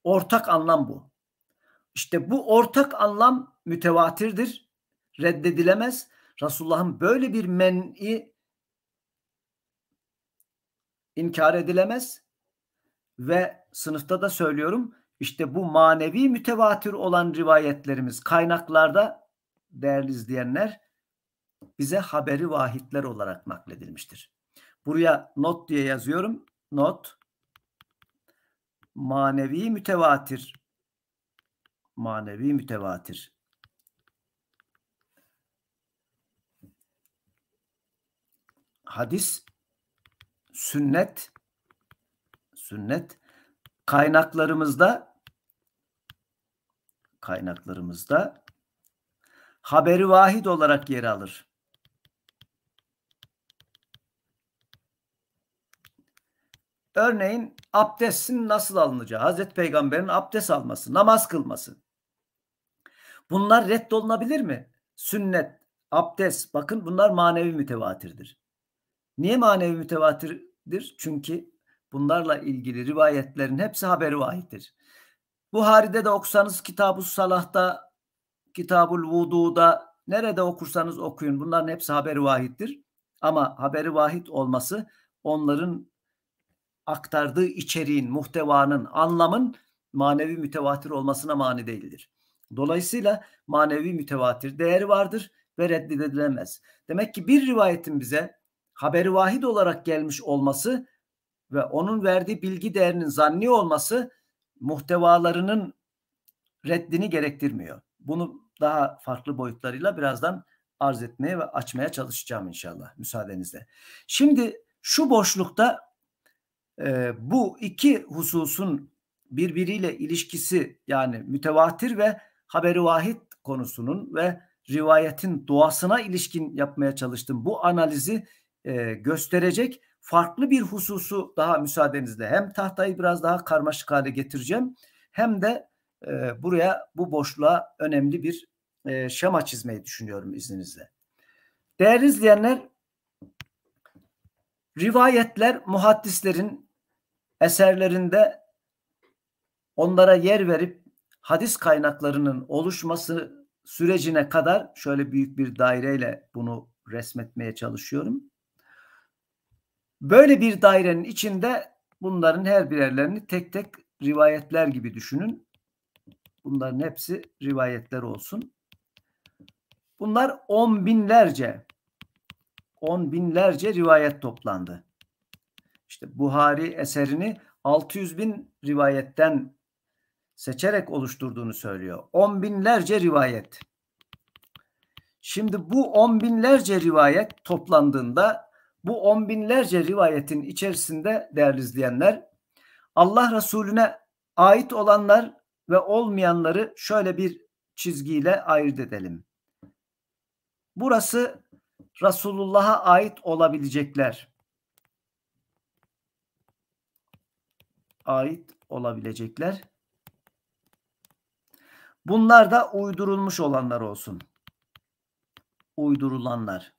Ortak anlam bu. İşte bu ortak anlam mütevatirdir. Reddedilemez. Resulullah'ın böyle bir men'i inkar edilemez. Ve sınıfta da söylüyorum işte bu manevi mütevatir olan rivayetlerimiz kaynaklarda değerli izleyenler bize haberi vahitler olarak nakledilmiştir. Buraya not diye yazıyorum. Not manevi mütevatir manevi mütevatir. Hadis, sünnet, sünnet kaynaklarımızda kaynaklarımızda haberi vahid olarak yer alır. Örneğin abdestin nasıl alınacağı, Hazreti Peygamber'in abdest alması, namaz kılması. Bunlar reddolunabilir mi? Sünnet, abdest, bakın bunlar manevi mütevatirdir. Niye manevi mütevatirdir? Çünkü bunlarla ilgili rivayetlerin hepsi haberi vahittir. Buhari'de de okusanız Kitab-ı Salah'ta, Kitab-ül Vudu'da nerede okursanız okuyun bunların hepsi haberi vahittir. Ama haberi vahit olması onların aktardığı içeriğin, muhtevanın, anlamın manevi mütevatir olmasına mani değildir. Dolayısıyla manevi mütevatir değeri vardır ve reddedilemez. Demek ki bir rivayetin bize haberi vahid olarak gelmiş olması ve onun verdiği bilgi değerinin zanni olması muhtevalarının reddini gerektirmiyor. Bunu daha farklı boyutlarıyla birazdan arz etmeye ve açmaya çalışacağım inşallah müsaadenizle. Şimdi şu boşlukta e, bu iki hususun birbiriyle ilişkisi yani mütevatir ve haberi vahid konusunun ve rivayetin doğasına ilişkin yapmaya çalıştım. Bu analizi e, gösterecek farklı bir hususu daha müsaadenizle hem tahtayı biraz daha karmaşık hale getireceğim hem de e, buraya bu boşluğa önemli bir e, şema çizmeyi düşünüyorum izninizle. Değerli izleyenler, rivayetler muhaddislerin eserlerinde onlara yer verip hadis kaynaklarının oluşması sürecine kadar şöyle büyük bir daireyle bunu resmetmeye çalışıyorum. Böyle bir dairenin içinde bunların her birerlerini tek tek rivayetler gibi düşünün. Bunların hepsi rivayetler olsun. Bunlar on binlerce, on binlerce rivayet toplandı işte Buhari eserini 600 bin rivayetten seçerek oluşturduğunu söylüyor. On binlerce rivayet. Şimdi bu on binlerce rivayet toplandığında bu on binlerce rivayetin içerisinde değerli izleyenler Allah Resulüne ait olanlar ve olmayanları şöyle bir çizgiyle ayırt edelim. Burası Resulullah'a ait olabilecekler. ait olabilecekler. Bunlar da uydurulmuş olanlar olsun. Uydurulanlar.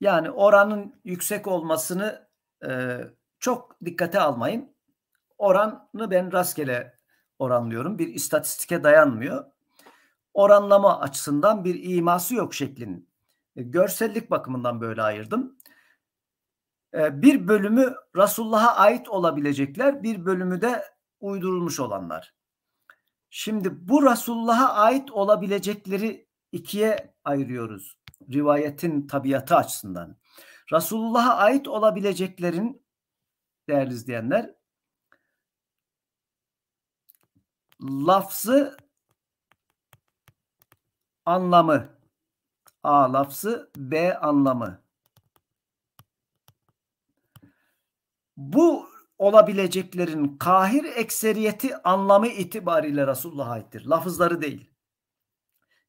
Yani oranın yüksek olmasını e, çok dikkate almayın. Oranı ben rastgele oranlıyorum. Bir istatistike dayanmıyor. Oranlama açısından bir iması yok şeklin. E, görsellik bakımından böyle ayırdım. E, bir bölümü Resulullah'a ait olabilecekler, bir bölümü de uydurulmuş olanlar. Şimdi bu Resulullah'a ait olabilecekleri ikiye ayırıyoruz rivayetin tabiatı açısından. Resulullah'a ait olabileceklerin değerli izleyenler lafzı anlamı A lafzı B anlamı bu olabileceklerin kahir ekseriyeti anlamı itibariyle Resulullah'a aittir. Lafızları değil.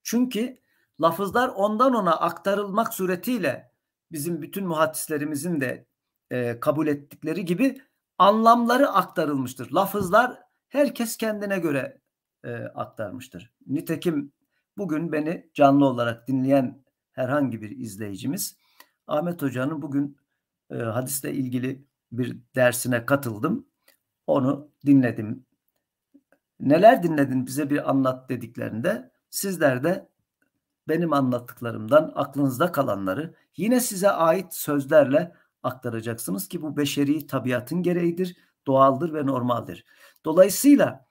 Çünkü lafızlar ondan ona aktarılmak suretiyle bizim bütün muhaddislerimizin de e, kabul ettikleri gibi anlamları aktarılmıştır. Lafızlar herkes kendine göre e, aktarmıştır. Nitekim bugün beni canlı olarak dinleyen herhangi bir izleyicimiz Ahmet Hoca'nın bugün e, hadisle ilgili bir dersine katıldım. Onu dinledim. Neler dinledin bize bir anlat dediklerinde sizler de benim anlattıklarımdan aklınızda kalanları yine size ait sözlerle aktaracaksınız ki bu beşeri tabiatın gereğidir, doğaldır ve normaldir. Dolayısıyla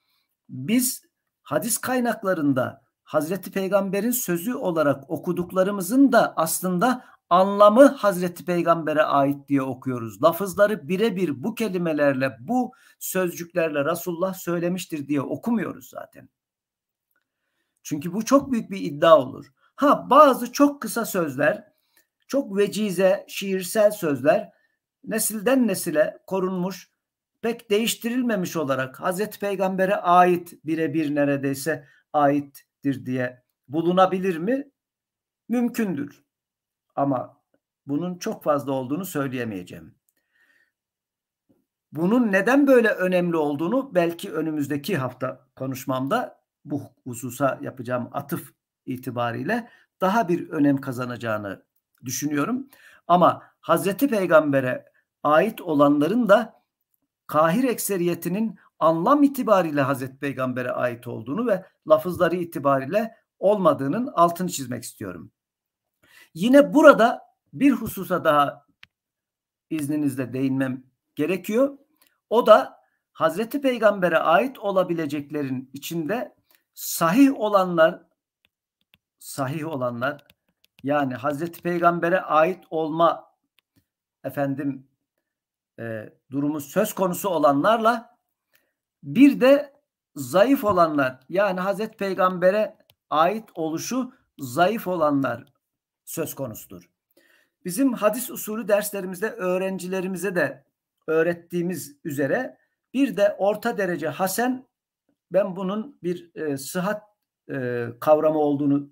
biz hadis kaynaklarında Hazreti Peygamber'in sözü olarak okuduklarımızın da aslında anlamı Hazreti Peygamber'e ait diye okuyoruz. Lafızları birebir bu kelimelerle, bu sözcüklerle Resulullah söylemiştir diye okumuyoruz zaten. Çünkü bu çok büyük bir iddia olur. Ha bazı çok kısa sözler, çok vecize, şiirsel sözler nesilden nesile korunmuş, pek değiştirilmemiş olarak Hazreti Peygamber'e ait birebir neredeyse aittir diye bulunabilir mi? Mümkündür. Ama bunun çok fazla olduğunu söyleyemeyeceğim. Bunun neden böyle önemli olduğunu belki önümüzdeki hafta konuşmamda bu hususa yapacağım atıf itibariyle daha bir önem kazanacağını düşünüyorum. Ama Hazreti Peygamber'e ait olanların da kahir ekseriyetinin anlam itibariyle Hazreti Peygamber'e ait olduğunu ve lafızları itibariyle olmadığının altını çizmek istiyorum. Yine burada bir hususa daha izninizle değinmem gerekiyor. O da Hazreti Peygamber'e ait olabileceklerin içinde sahih olanlar sahih olanlar yani Hazreti Peygamber'e ait olma efendim e, durumu söz konusu olanlarla bir de zayıf olanlar yani Hazreti Peygamber'e ait oluşu zayıf olanlar söz konusudur. Bizim hadis usulü derslerimizde öğrencilerimize de öğrettiğimiz üzere bir de orta derece hasen ben bunun bir e, sıhhat e, kavramı olduğunu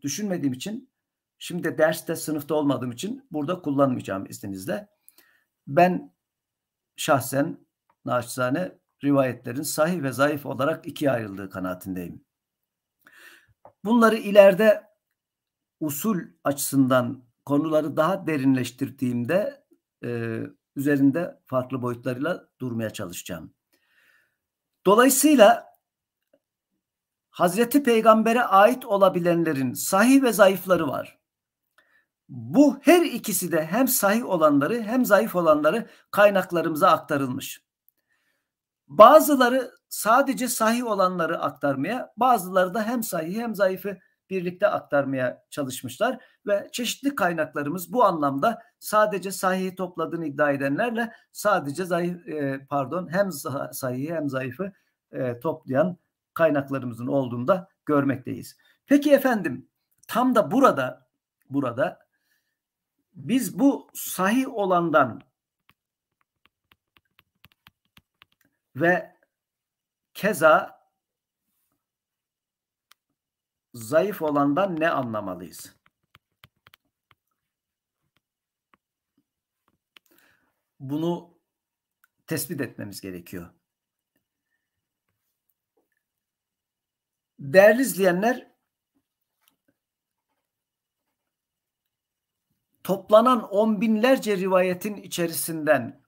düşünmediğim için şimdi de derste sınıfta olmadığım için burada kullanmayacağım izninizle. Ben şahsen naçizane rivayetlerin sahih ve zayıf olarak ikiye ayrıldığı kanaatindeyim. Bunları ileride usul açısından konuları daha derinleştirdiğimde e, üzerinde farklı boyutlarıyla durmaya çalışacağım. Dolayısıyla Hazreti Peygamber'e ait olabilenlerin sahih ve zayıfları var. Bu her ikisi de hem sahih olanları hem zayıf olanları kaynaklarımıza aktarılmış. Bazıları sadece sahih olanları aktarmaya, bazıları da hem sahih hem zayıfı birlikte aktarmaya çalışmışlar ve çeşitli kaynaklarımız bu anlamda sadece sahih topladığını iddia edenlerle sadece zayıf e, pardon hem sahih hem zayıfı e, toplayan kaynaklarımızın olduğunu da görmekteyiz. Peki efendim tam da burada burada biz bu sahih olandan ve keza zayıf olandan ne anlamalıyız? Bunu tespit etmemiz gerekiyor. Değerli izleyenler, toplanan on binlerce rivayetin içerisinden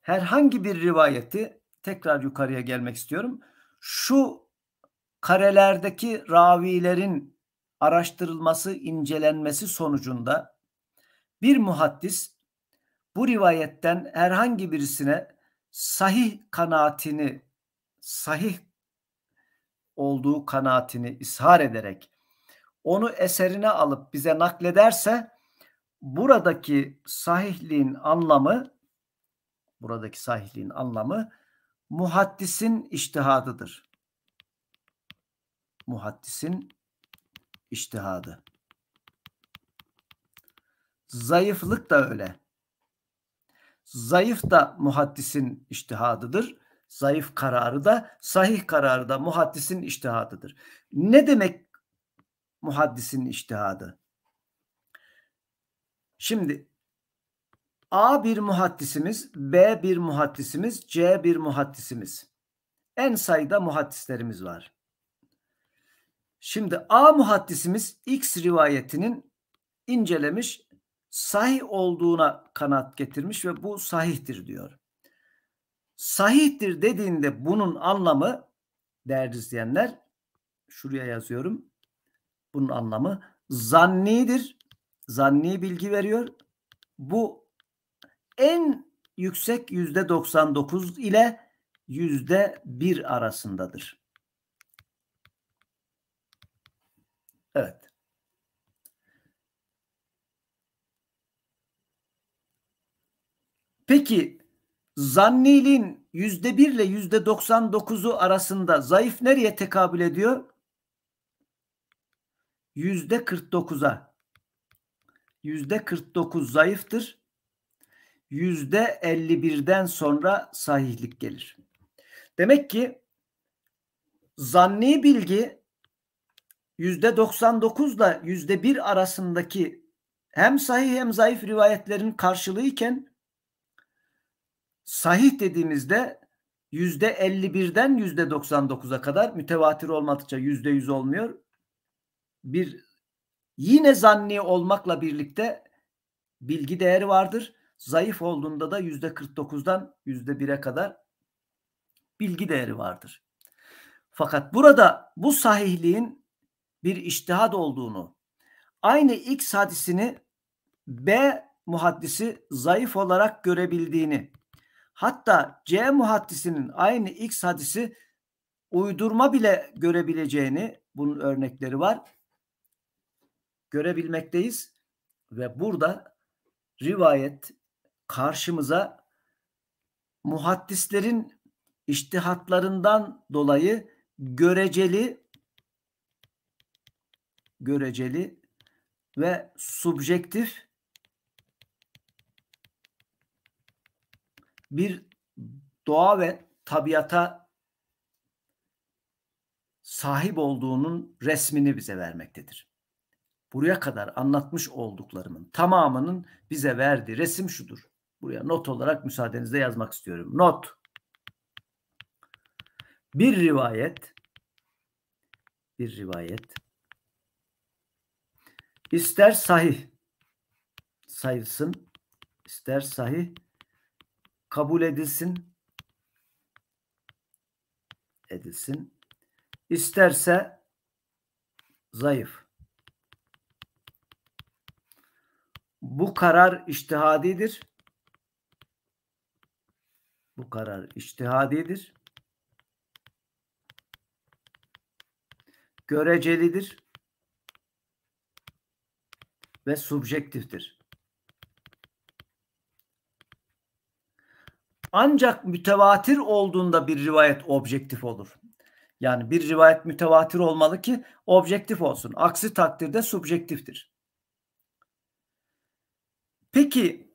herhangi bir rivayeti tekrar yukarıya gelmek istiyorum. Şu karelerdeki ravilerin araştırılması, incelenmesi sonucunda bir muhaddis bu rivayetten herhangi birisine sahih kanaatini, sahih olduğu kanaatini ishar ederek onu eserine alıp bize naklederse buradaki sahihliğin anlamı buradaki sahihliğin anlamı muhaddisin iştihadıdır muhaddisin iştihadı. Zayıflık da öyle. Zayıf da muhaddisin iştihadıdır. Zayıf kararı da sahih kararı da muhaddisin iştihadıdır. Ne demek muhaddisin iştihadı? Şimdi A bir muhaddisimiz, B bir muhaddisimiz, C bir muhaddisimiz. En sayıda muhaddislerimiz var. Şimdi A muhaddisimiz X rivayetinin incelemiş, sahih olduğuna kanat getirmiş ve bu sahihtir diyor. Sahihtir dediğinde bunun anlamı değerli izleyenler şuraya yazıyorum. Bunun anlamı zannidir. Zanni bilgi veriyor. Bu en yüksek yüzde 99 ile yüzde bir arasındadır. Evet. Peki zanniliğin yüzde bir ile yüzde doksan dokuzu arasında zayıf nereye tekabül ediyor? Yüzde kırk dokuza. Yüzde kırk dokuz zayıftır. Yüzde elli birden sonra sahihlik gelir. Demek ki zanni bilgi %99 ile %1 arasındaki hem sahih hem zayıf rivayetlerin karşılığı iken sahih dediğimizde %51'den %99'a kadar mütevatir olmadıkça %100 olmuyor. Bir yine zanni olmakla birlikte bilgi değeri vardır. Zayıf olduğunda da %49'dan %1'e kadar bilgi değeri vardır. Fakat burada bu sahihliğin bir iştihad olduğunu, aynı X hadisini B muhaddisi zayıf olarak görebildiğini, hatta C muhaddisinin aynı X hadisi uydurma bile görebileceğini, bunun örnekleri var, görebilmekteyiz. Ve burada rivayet karşımıza muhaddislerin iştihatlarından dolayı göreceli göreceli ve subjektif bir doğa ve tabiata sahip olduğunun resmini bize vermektedir. Buraya kadar anlatmış olduklarımın tamamının bize verdiği resim şudur. Buraya not olarak müsaadenizle yazmak istiyorum. Not. Bir rivayet bir rivayet İster sahih sayılsın, ister sahih kabul edilsin, edilsin. isterse zayıf. Bu karar iştihadidir. Bu karar iştihadidir. Görecelidir ve subjektiftir. Ancak mütevatir olduğunda bir rivayet objektif olur. Yani bir rivayet mütevatir olmalı ki objektif olsun. Aksi takdirde subjektiftir. Peki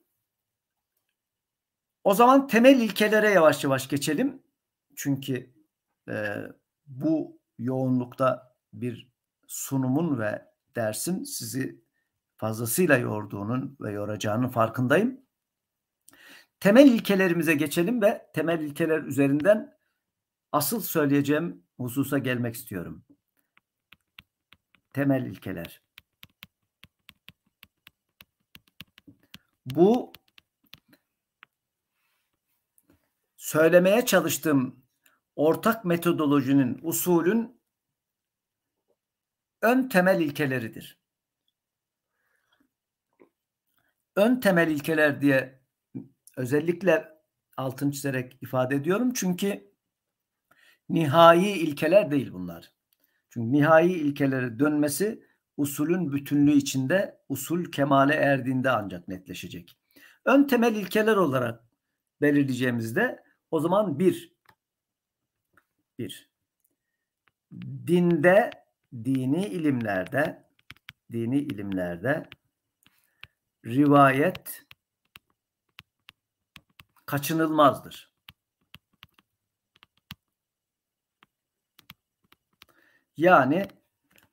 o zaman temel ilkelere yavaş yavaş geçelim. Çünkü e, bu yoğunlukta bir sunumun ve dersin sizi fazlasıyla yorduğunun ve yoracağının farkındayım. Temel ilkelerimize geçelim ve temel ilkeler üzerinden asıl söyleyeceğim hususa gelmek istiyorum. Temel ilkeler. Bu söylemeye çalıştığım ortak metodolojinin, usulün ön temel ilkeleridir. ön temel ilkeler diye özellikle altın çizerek ifade ediyorum. Çünkü nihai ilkeler değil bunlar. Çünkü nihai ilkelere dönmesi usulün bütünlüğü içinde usul kemale erdiğinde ancak netleşecek. Ön temel ilkeler olarak belirleyeceğimizde o zaman bir, bir, dinde, dini ilimlerde, dini ilimlerde rivayet kaçınılmazdır. Yani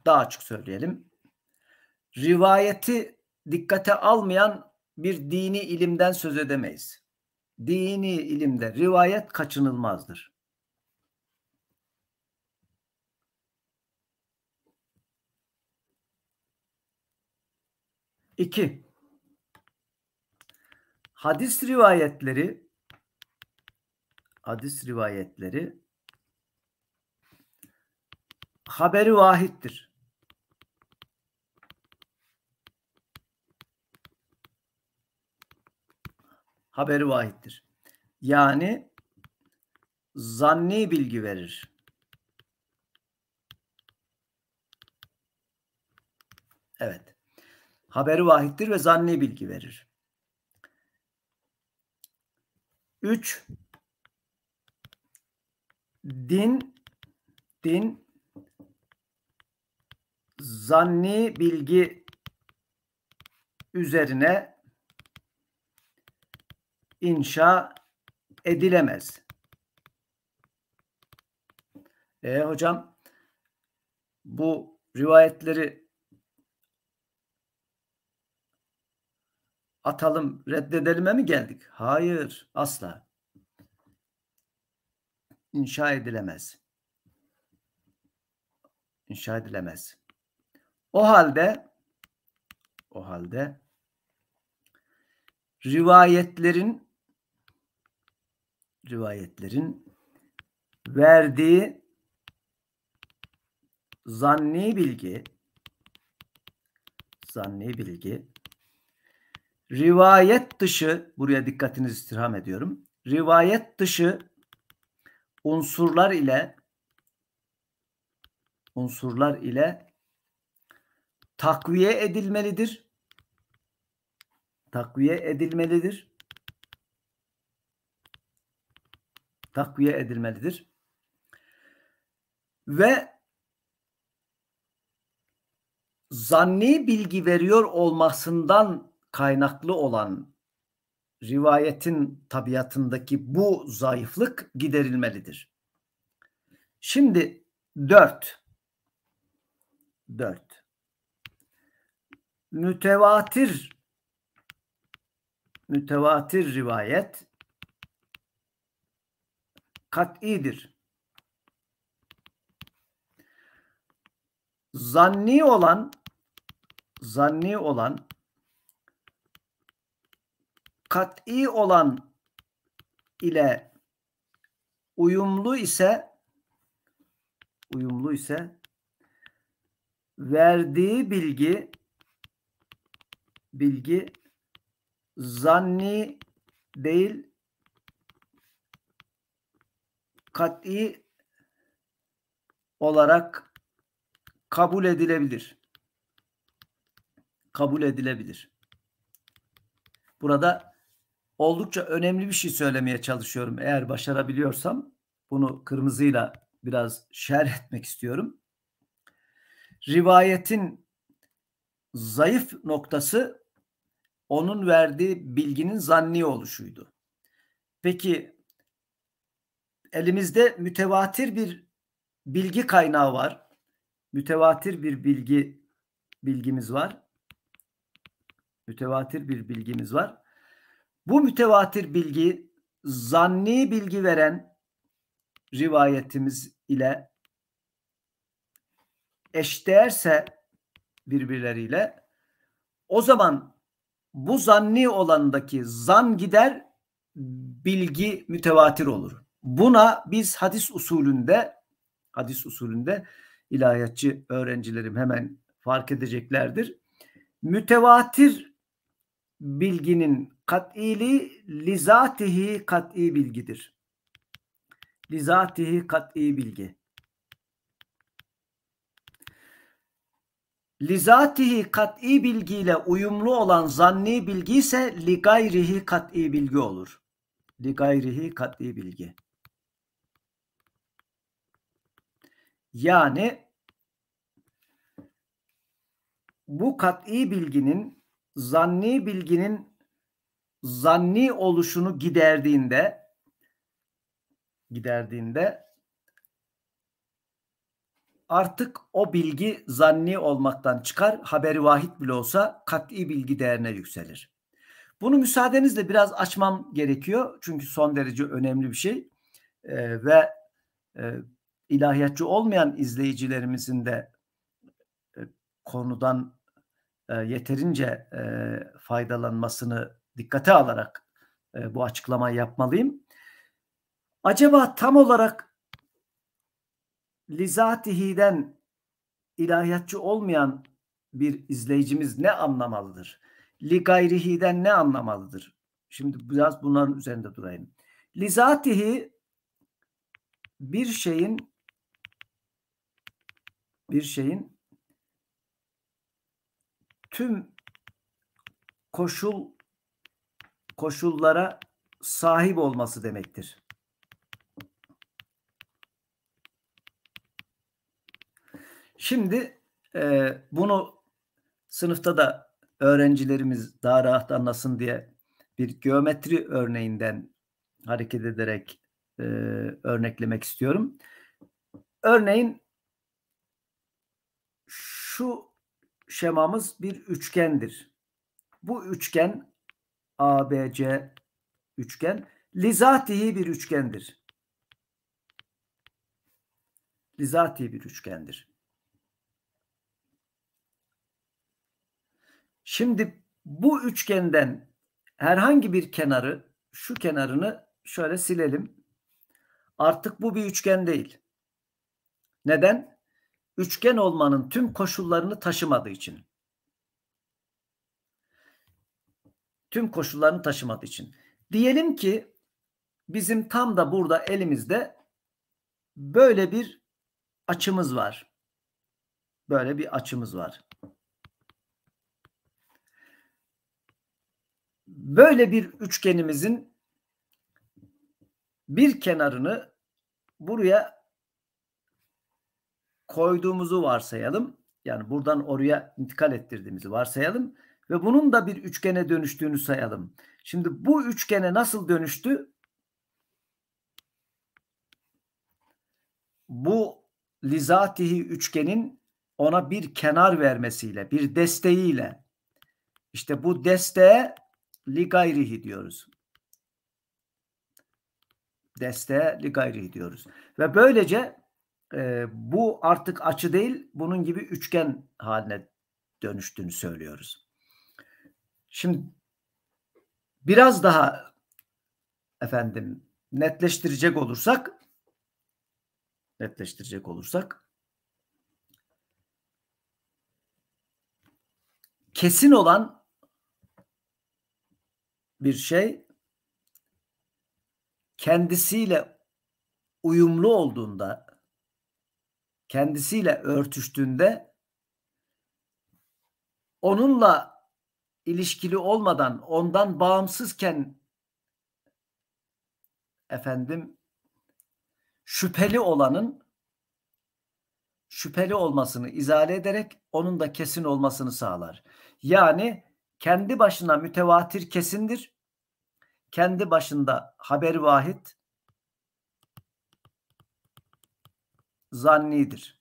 daha açık söyleyelim. Rivayeti dikkate almayan bir dini ilimden söz edemeyiz. Dini ilimde rivayet kaçınılmazdır. İki, hadis rivayetleri hadis rivayetleri haberi vahittir. Haberi vahittir. Yani zanni bilgi verir. Evet. Haberi vahittir ve zanni bilgi verir. 3 din din zanni bilgi üzerine inşa edilemez. E hocam bu rivayetleri atalım, reddedelime mi geldik? Hayır, asla. İnşa edilemez. İnşa edilemez. O halde o halde rivayetlerin rivayetlerin verdiği zanni bilgi zanni bilgi rivayet dışı buraya dikkatinizi istirham ediyorum. Rivayet dışı unsurlar ile unsurlar ile takviye edilmelidir. Takviye edilmelidir. Takviye edilmelidir. Ve zanni bilgi veriyor olmasından kaynaklı olan rivayetin tabiatındaki bu zayıflık giderilmelidir. Şimdi dört. Dört. Mütevatir mütevatir rivayet kat'idir. Zanni olan zanni olan kat'i olan ile uyumlu ise uyumlu ise verdiği bilgi bilgi zanni değil kat'i olarak kabul edilebilir. Kabul edilebilir. Burada oldukça önemli bir şey söylemeye çalışıyorum. Eğer başarabiliyorsam bunu kırmızıyla biraz şerh etmek istiyorum. Rivayetin zayıf noktası onun verdiği bilginin zanni oluşuydu. Peki elimizde mütevatir bir bilgi kaynağı var. Mütevatir bir bilgi bilgimiz var. Mütevatir bir bilgimiz var. Bu mütevatir bilgi zanni bilgi veren rivayetimiz ile eşdeğerse birbirleriyle o zaman bu zanni olandaki zan gider bilgi mütevatir olur. Buna biz hadis usulünde hadis usulünde ilahiyatçı öğrencilerim hemen fark edeceklerdir. Mütevatir bilginin Kat'ili lizatihi kat'i bilgidir. Lizatihi kat'i bilgi. Lizatihi kat'i bilgiyle uyumlu olan zanni bilgi ise li gayrihi kat'i bilgi olur. Li gayrihi kat'i bilgi. Yani bu kat'i bilginin zanni bilginin zanni oluşunu giderdiğinde giderdiğinde artık o bilgi zanni olmaktan çıkar, haberi vahid bile olsa kat'i bilgi değerine yükselir. Bunu müsaadenizle biraz açmam gerekiyor. Çünkü son derece önemli bir şey. Ee, ve e, ilahiyatçı olmayan izleyicilerimizin de e, konudan e, yeterince e, faydalanmasını dikkate alarak e, bu açıklamayı yapmalıyım. Acaba tam olarak lizatihi'den ilahiyatçı olmayan bir izleyicimiz ne anlamalıdır? Li ne anlamalıdır? Şimdi biraz bunların üzerinde durayım. Lizatihi bir şeyin bir şeyin tüm koşul koşullara sahip olması demektir. Şimdi e, bunu sınıfta da öğrencilerimiz daha rahat anlasın diye bir geometri örneğinden hareket ederek e, örneklemek istiyorum. Örneğin şu şemamız bir üçgendir. Bu üçgen ABC üçgen lizatihi bir üçgendir. Lizatihi bir üçgendir. Şimdi bu üçgenden herhangi bir kenarı şu kenarını şöyle silelim. Artık bu bir üçgen değil. Neden? Üçgen olmanın tüm koşullarını taşımadığı için. Tüm koşullarını taşımak için. Diyelim ki bizim tam da burada elimizde böyle bir açımız var. Böyle bir açımız var. Böyle bir üçgenimizin bir kenarını buraya koyduğumuzu varsayalım. Yani buradan oraya intikal ettirdiğimizi varsayalım ve bunun da bir üçgene dönüştüğünü sayalım. Şimdi bu üçgene nasıl dönüştü? Bu lizatihi üçgenin ona bir kenar vermesiyle, bir desteğiyle. İşte bu desteğe li gayrihi diyoruz. Desteğe li gayrihi diyoruz. Ve böylece e, bu artık açı değil, bunun gibi üçgen haline dönüştüğünü söylüyoruz. Şimdi biraz daha efendim netleştirecek olursak netleştirecek olursak kesin olan bir şey kendisiyle uyumlu olduğunda kendisiyle örtüştüğünde onunla ilişkili olmadan ondan bağımsızken efendim şüpheli olanın şüpheli olmasını izale ederek onun da kesin olmasını sağlar. Yani kendi başına mütevatir kesindir. Kendi başında haber vahit zannidir.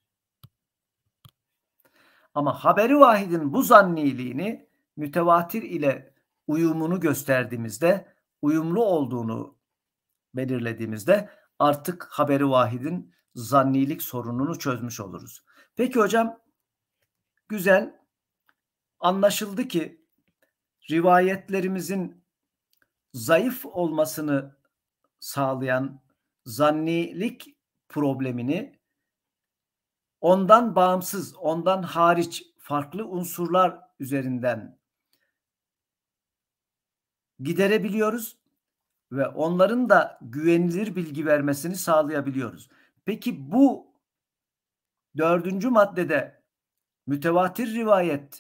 Ama haberi vahidin bu zanniliğini mütevatir ile uyumunu gösterdiğimizde, uyumlu olduğunu belirlediğimizde artık haberi vahidin zannilik sorununu çözmüş oluruz. Peki hocam güzel anlaşıldı ki rivayetlerimizin zayıf olmasını sağlayan zannilik problemini ondan bağımsız, ondan hariç farklı unsurlar üzerinden giderebiliyoruz ve onların da güvenilir bilgi vermesini sağlayabiliyoruz. Peki bu dördüncü maddede mütevatir rivayet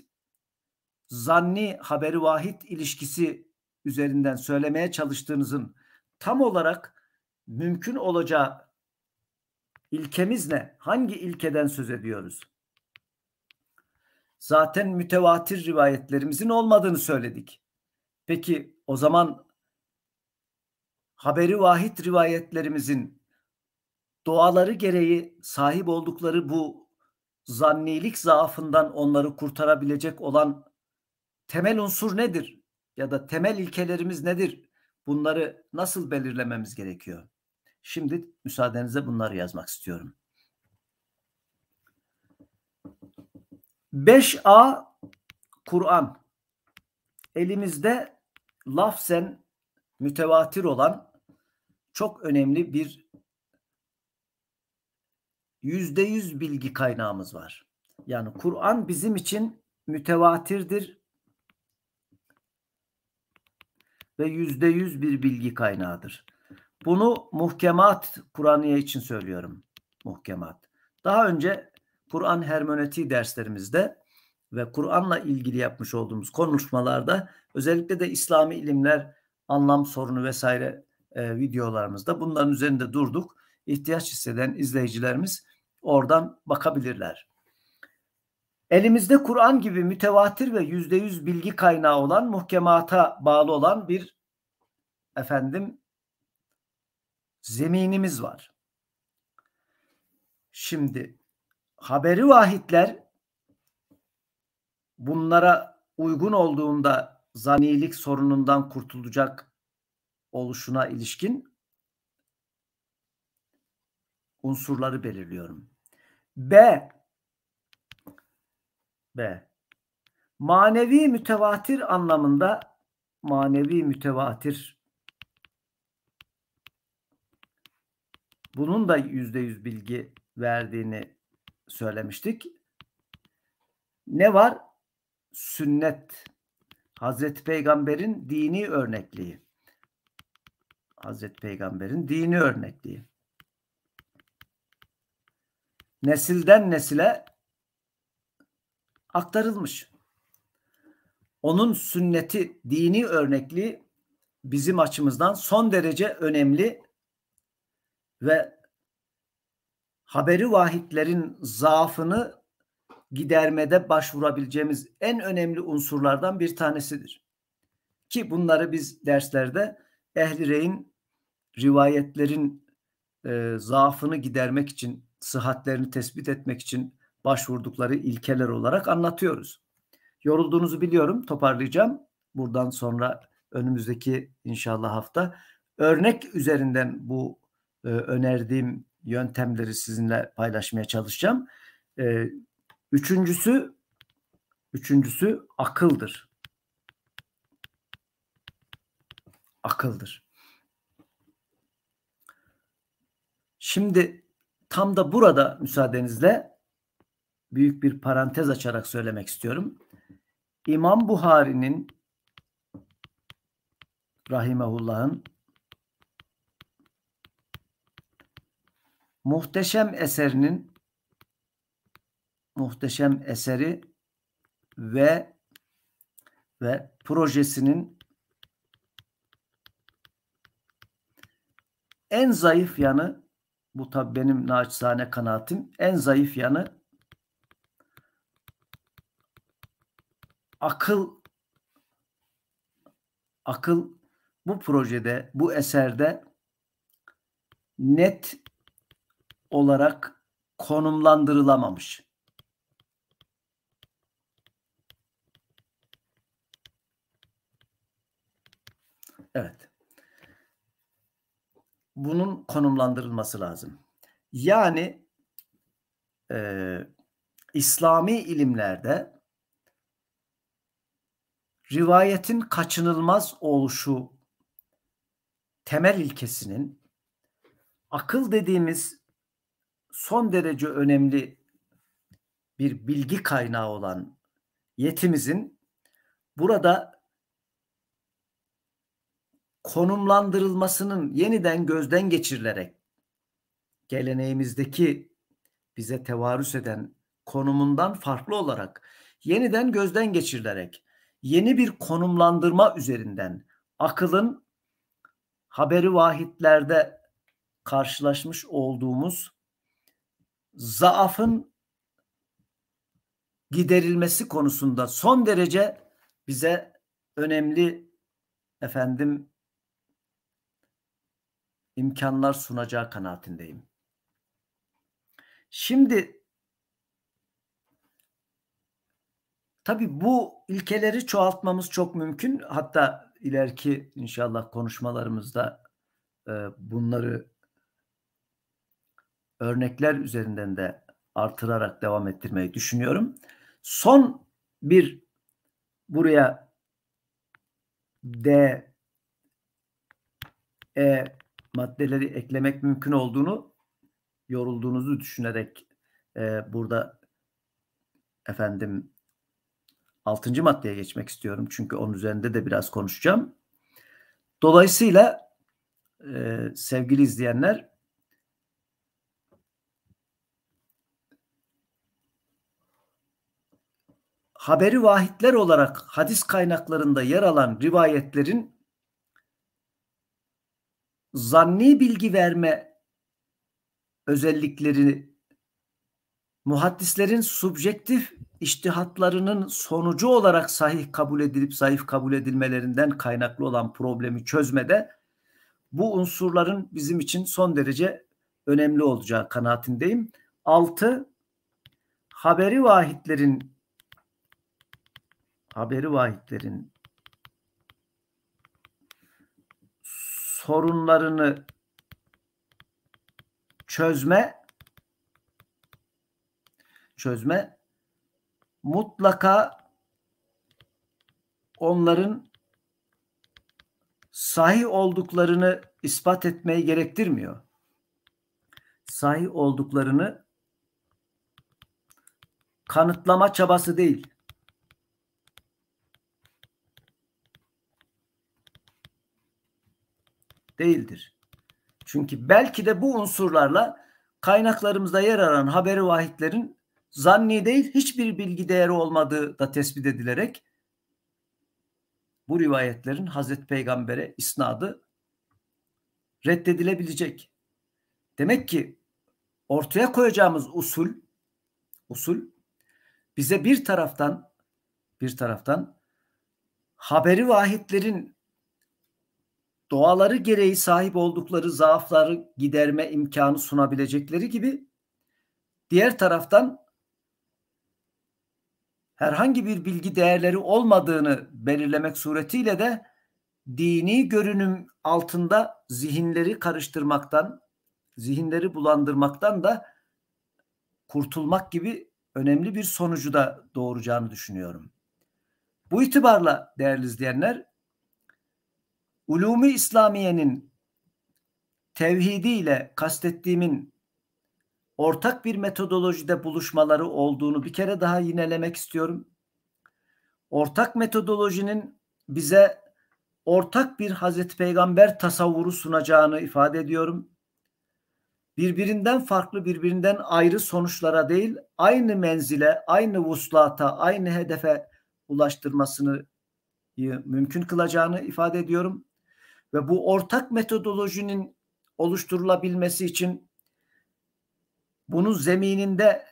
zanni haberi vahid ilişkisi üzerinden söylemeye çalıştığınızın tam olarak mümkün olacağı ilkemiz ne? Hangi ilkeden söz ediyoruz? Zaten mütevatir rivayetlerimizin olmadığını söyledik. Peki o zaman haberi vahit rivayetlerimizin doğaları gereği sahip oldukları bu zannilik zaafından onları kurtarabilecek olan temel unsur nedir? Ya da temel ilkelerimiz nedir? Bunları nasıl belirlememiz gerekiyor? Şimdi müsaadenize bunları yazmak istiyorum. 5A Kur'an. Elimizde lafzen mütevatir olan çok önemli bir yüzde yüz bilgi kaynağımız var. Yani Kur'an bizim için mütevatirdir ve yüzde yüz bir bilgi kaynağıdır. Bunu muhkemat Kur'aniye için söylüyorum. Muhkemat. Daha önce Kur'an hermenötiği derslerimizde ve Kur'an'la ilgili yapmış olduğumuz konuşmalarda özellikle de İslami ilimler anlam sorunu vesaire e, videolarımızda bunların üzerinde durduk. İhtiyaç hisseden izleyicilerimiz oradan bakabilirler. Elimizde Kur'an gibi mütevatir ve yüzde yüz bilgi kaynağı olan muhkemata bağlı olan bir efendim zeminimiz var. Şimdi haberi vahitler bunlara uygun olduğunda zanilik sorunundan kurtulacak oluşuna ilişkin unsurları belirliyorum. B B manevi mütevatir anlamında manevi mütevatir bunun da yüzde yüz bilgi verdiğini söylemiştik. Ne var? sünnet Hazreti Peygamber'in dini örnekliği. Hazreti Peygamber'in dini örnekliği. Nesilden nesile aktarılmış. Onun sünneti, dini örnekliği bizim açımızdan son derece önemli ve haberi vahitlerin zaafını gidermede başvurabileceğimiz en önemli unsurlardan bir tanesidir. Ki bunları biz derslerde ehli reyin rivayetlerin e, zaafını gidermek için, sıhhatlerini tespit etmek için başvurdukları ilkeler olarak anlatıyoruz. Yorulduğunuzu biliyorum, toparlayacağım. Buradan sonra önümüzdeki inşallah hafta örnek üzerinden bu e, önerdiğim yöntemleri sizinle paylaşmaya çalışacağım. E, Üçüncüsü üçüncüsü akıldır. Akıldır. Şimdi tam da burada müsaadenizle büyük bir parantez açarak söylemek istiyorum. İmam Buhari'nin rahimehullah'ın muhteşem eserinin muhteşem eseri ve ve projesinin en zayıf yanı bu tabi benim naçizane kanaatim en zayıf yanı akıl akıl bu projede bu eserde net olarak konumlandırılamamış. Evet. Bunun konumlandırılması lazım. Yani e, İslami ilimlerde rivayetin kaçınılmaz oluşu temel ilkesinin akıl dediğimiz son derece önemli bir bilgi kaynağı olan yetimizin burada konumlandırılmasının yeniden gözden geçirilerek geleneğimizdeki bize tevarüs eden konumundan farklı olarak yeniden gözden geçirilerek yeni bir konumlandırma üzerinden akılın haberi vahitlerde karşılaşmış olduğumuz zaafın giderilmesi konusunda son derece bize önemli efendim imkanlar sunacağı kanaatindeyim. Şimdi tabi bu ilkeleri çoğaltmamız çok mümkün. Hatta ileriki inşallah konuşmalarımızda e, bunları örnekler üzerinden de artırarak devam ettirmeyi düşünüyorum. Son bir buraya D E maddeleri eklemek mümkün olduğunu yorulduğunuzu düşünerek e, burada efendim 6. maddeye geçmek istiyorum. Çünkü onun üzerinde de biraz konuşacağım. Dolayısıyla e, sevgili izleyenler haberi vahitler olarak hadis kaynaklarında yer alan rivayetlerin zanni bilgi verme özelliklerini, muhaddislerin subjektif iştihatlarının sonucu olarak sahih kabul edilip zayıf kabul edilmelerinden kaynaklı olan problemi çözmede bu unsurların bizim için son derece önemli olacağı kanaatindeyim. 6 haberi vahitlerin haberi vahitlerin sorunlarını çözme çözme mutlaka onların sahih olduklarını ispat etmeyi gerektirmiyor. Sahih olduklarını kanıtlama çabası değil. değildir. Çünkü belki de bu unsurlarla kaynaklarımızda yer alan haberi vahitlerin zanni değil hiçbir bilgi değeri olmadığı da tespit edilerek bu rivayetlerin Hazreti Peygamber'e isnadı reddedilebilecek. Demek ki ortaya koyacağımız usul usul bize bir taraftan bir taraftan haberi vahitlerin doğaları gereği sahip oldukları zaafları giderme imkanı sunabilecekleri gibi diğer taraftan herhangi bir bilgi değerleri olmadığını belirlemek suretiyle de dini görünüm altında zihinleri karıştırmaktan, zihinleri bulandırmaktan da kurtulmak gibi önemli bir sonucu da doğuracağını düşünüyorum. Bu itibarla değerli izleyenler Ulumi İslamiye'nin tevhidiyle kastettiğimin ortak bir metodolojide buluşmaları olduğunu bir kere daha yinelemek istiyorum. Ortak metodolojinin bize ortak bir Hazreti Peygamber tasavvuru sunacağını ifade ediyorum. Birbirinden farklı, birbirinden ayrı sonuçlara değil, aynı menzile, aynı vuslata, aynı hedefe ulaştırmasını mümkün kılacağını ifade ediyorum ve bu ortak metodolojinin oluşturulabilmesi için bunun zemininde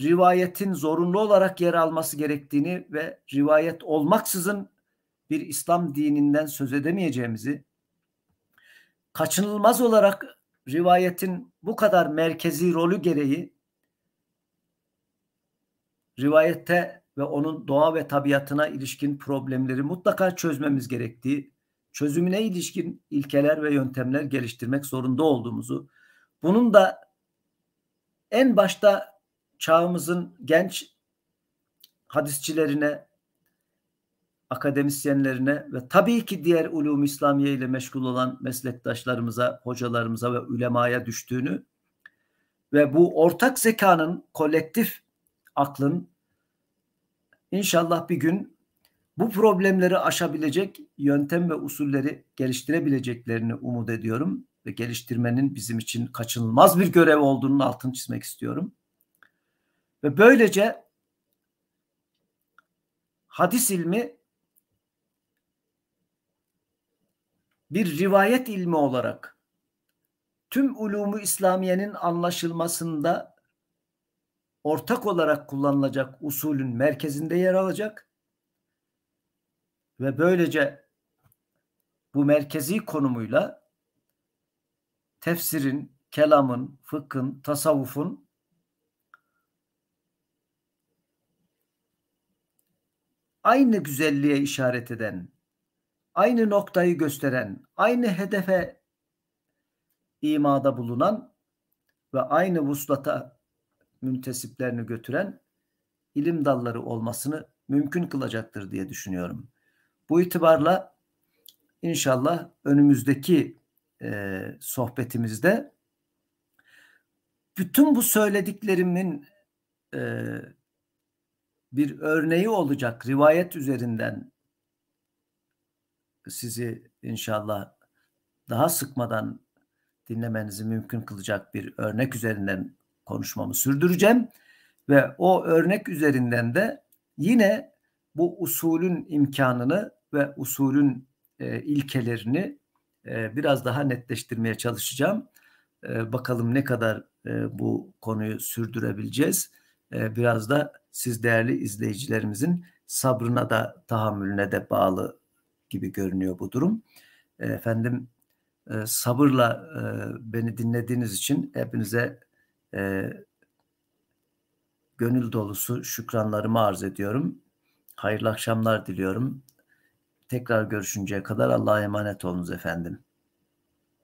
rivayetin zorunlu olarak yer alması gerektiğini ve rivayet olmaksızın bir İslam dininden söz edemeyeceğimizi kaçınılmaz olarak rivayetin bu kadar merkezi rolü gereği rivayette ve onun doğa ve tabiatına ilişkin problemleri mutlaka çözmemiz gerektiği çözümüne ilişkin ilkeler ve yöntemler geliştirmek zorunda olduğumuzu, bunun da en başta çağımızın genç hadisçilerine, akademisyenlerine ve tabii ki diğer ulum İslamiye ile meşgul olan meslektaşlarımıza, hocalarımıza ve ulemaya düştüğünü ve bu ortak zekanın, kolektif aklın inşallah bir gün bu problemleri aşabilecek yöntem ve usulleri geliştirebileceklerini umut ediyorum ve geliştirmenin bizim için kaçınılmaz bir görev olduğunu altını çizmek istiyorum. Ve böylece hadis ilmi bir rivayet ilmi olarak tüm ulumu İslamiye'nin anlaşılmasında ortak olarak kullanılacak usulün merkezinde yer alacak ve böylece bu merkezi konumuyla tefsirin, kelamın, fıkhın, tasavvufun aynı güzelliğe işaret eden, aynı noktayı gösteren, aynı hedefe imada bulunan ve aynı vuslata müntesiplerini götüren ilim dalları olmasını mümkün kılacaktır diye düşünüyorum. Bu itibarla inşallah önümüzdeki e, sohbetimizde bütün bu söylediklerimin e, bir örneği olacak rivayet üzerinden sizi inşallah daha sıkmadan dinlemenizi mümkün kılacak bir örnek üzerinden konuşmamı sürdüreceğim ve o örnek üzerinden de yine bu usulün imkanını ve usulün e, ilkelerini e, biraz daha netleştirmeye çalışacağım. E, bakalım ne kadar e, bu konuyu sürdürebileceğiz. E, biraz da siz değerli izleyicilerimizin sabrına da tahammülüne de bağlı gibi görünüyor bu durum. E, efendim e, sabırla e, beni dinlediğiniz için hepinize e, gönül dolusu şükranlarımı arz ediyorum. Hayırlı akşamlar diliyorum. Tekrar görüşünceye kadar Allah'a emanet olunuz efendim.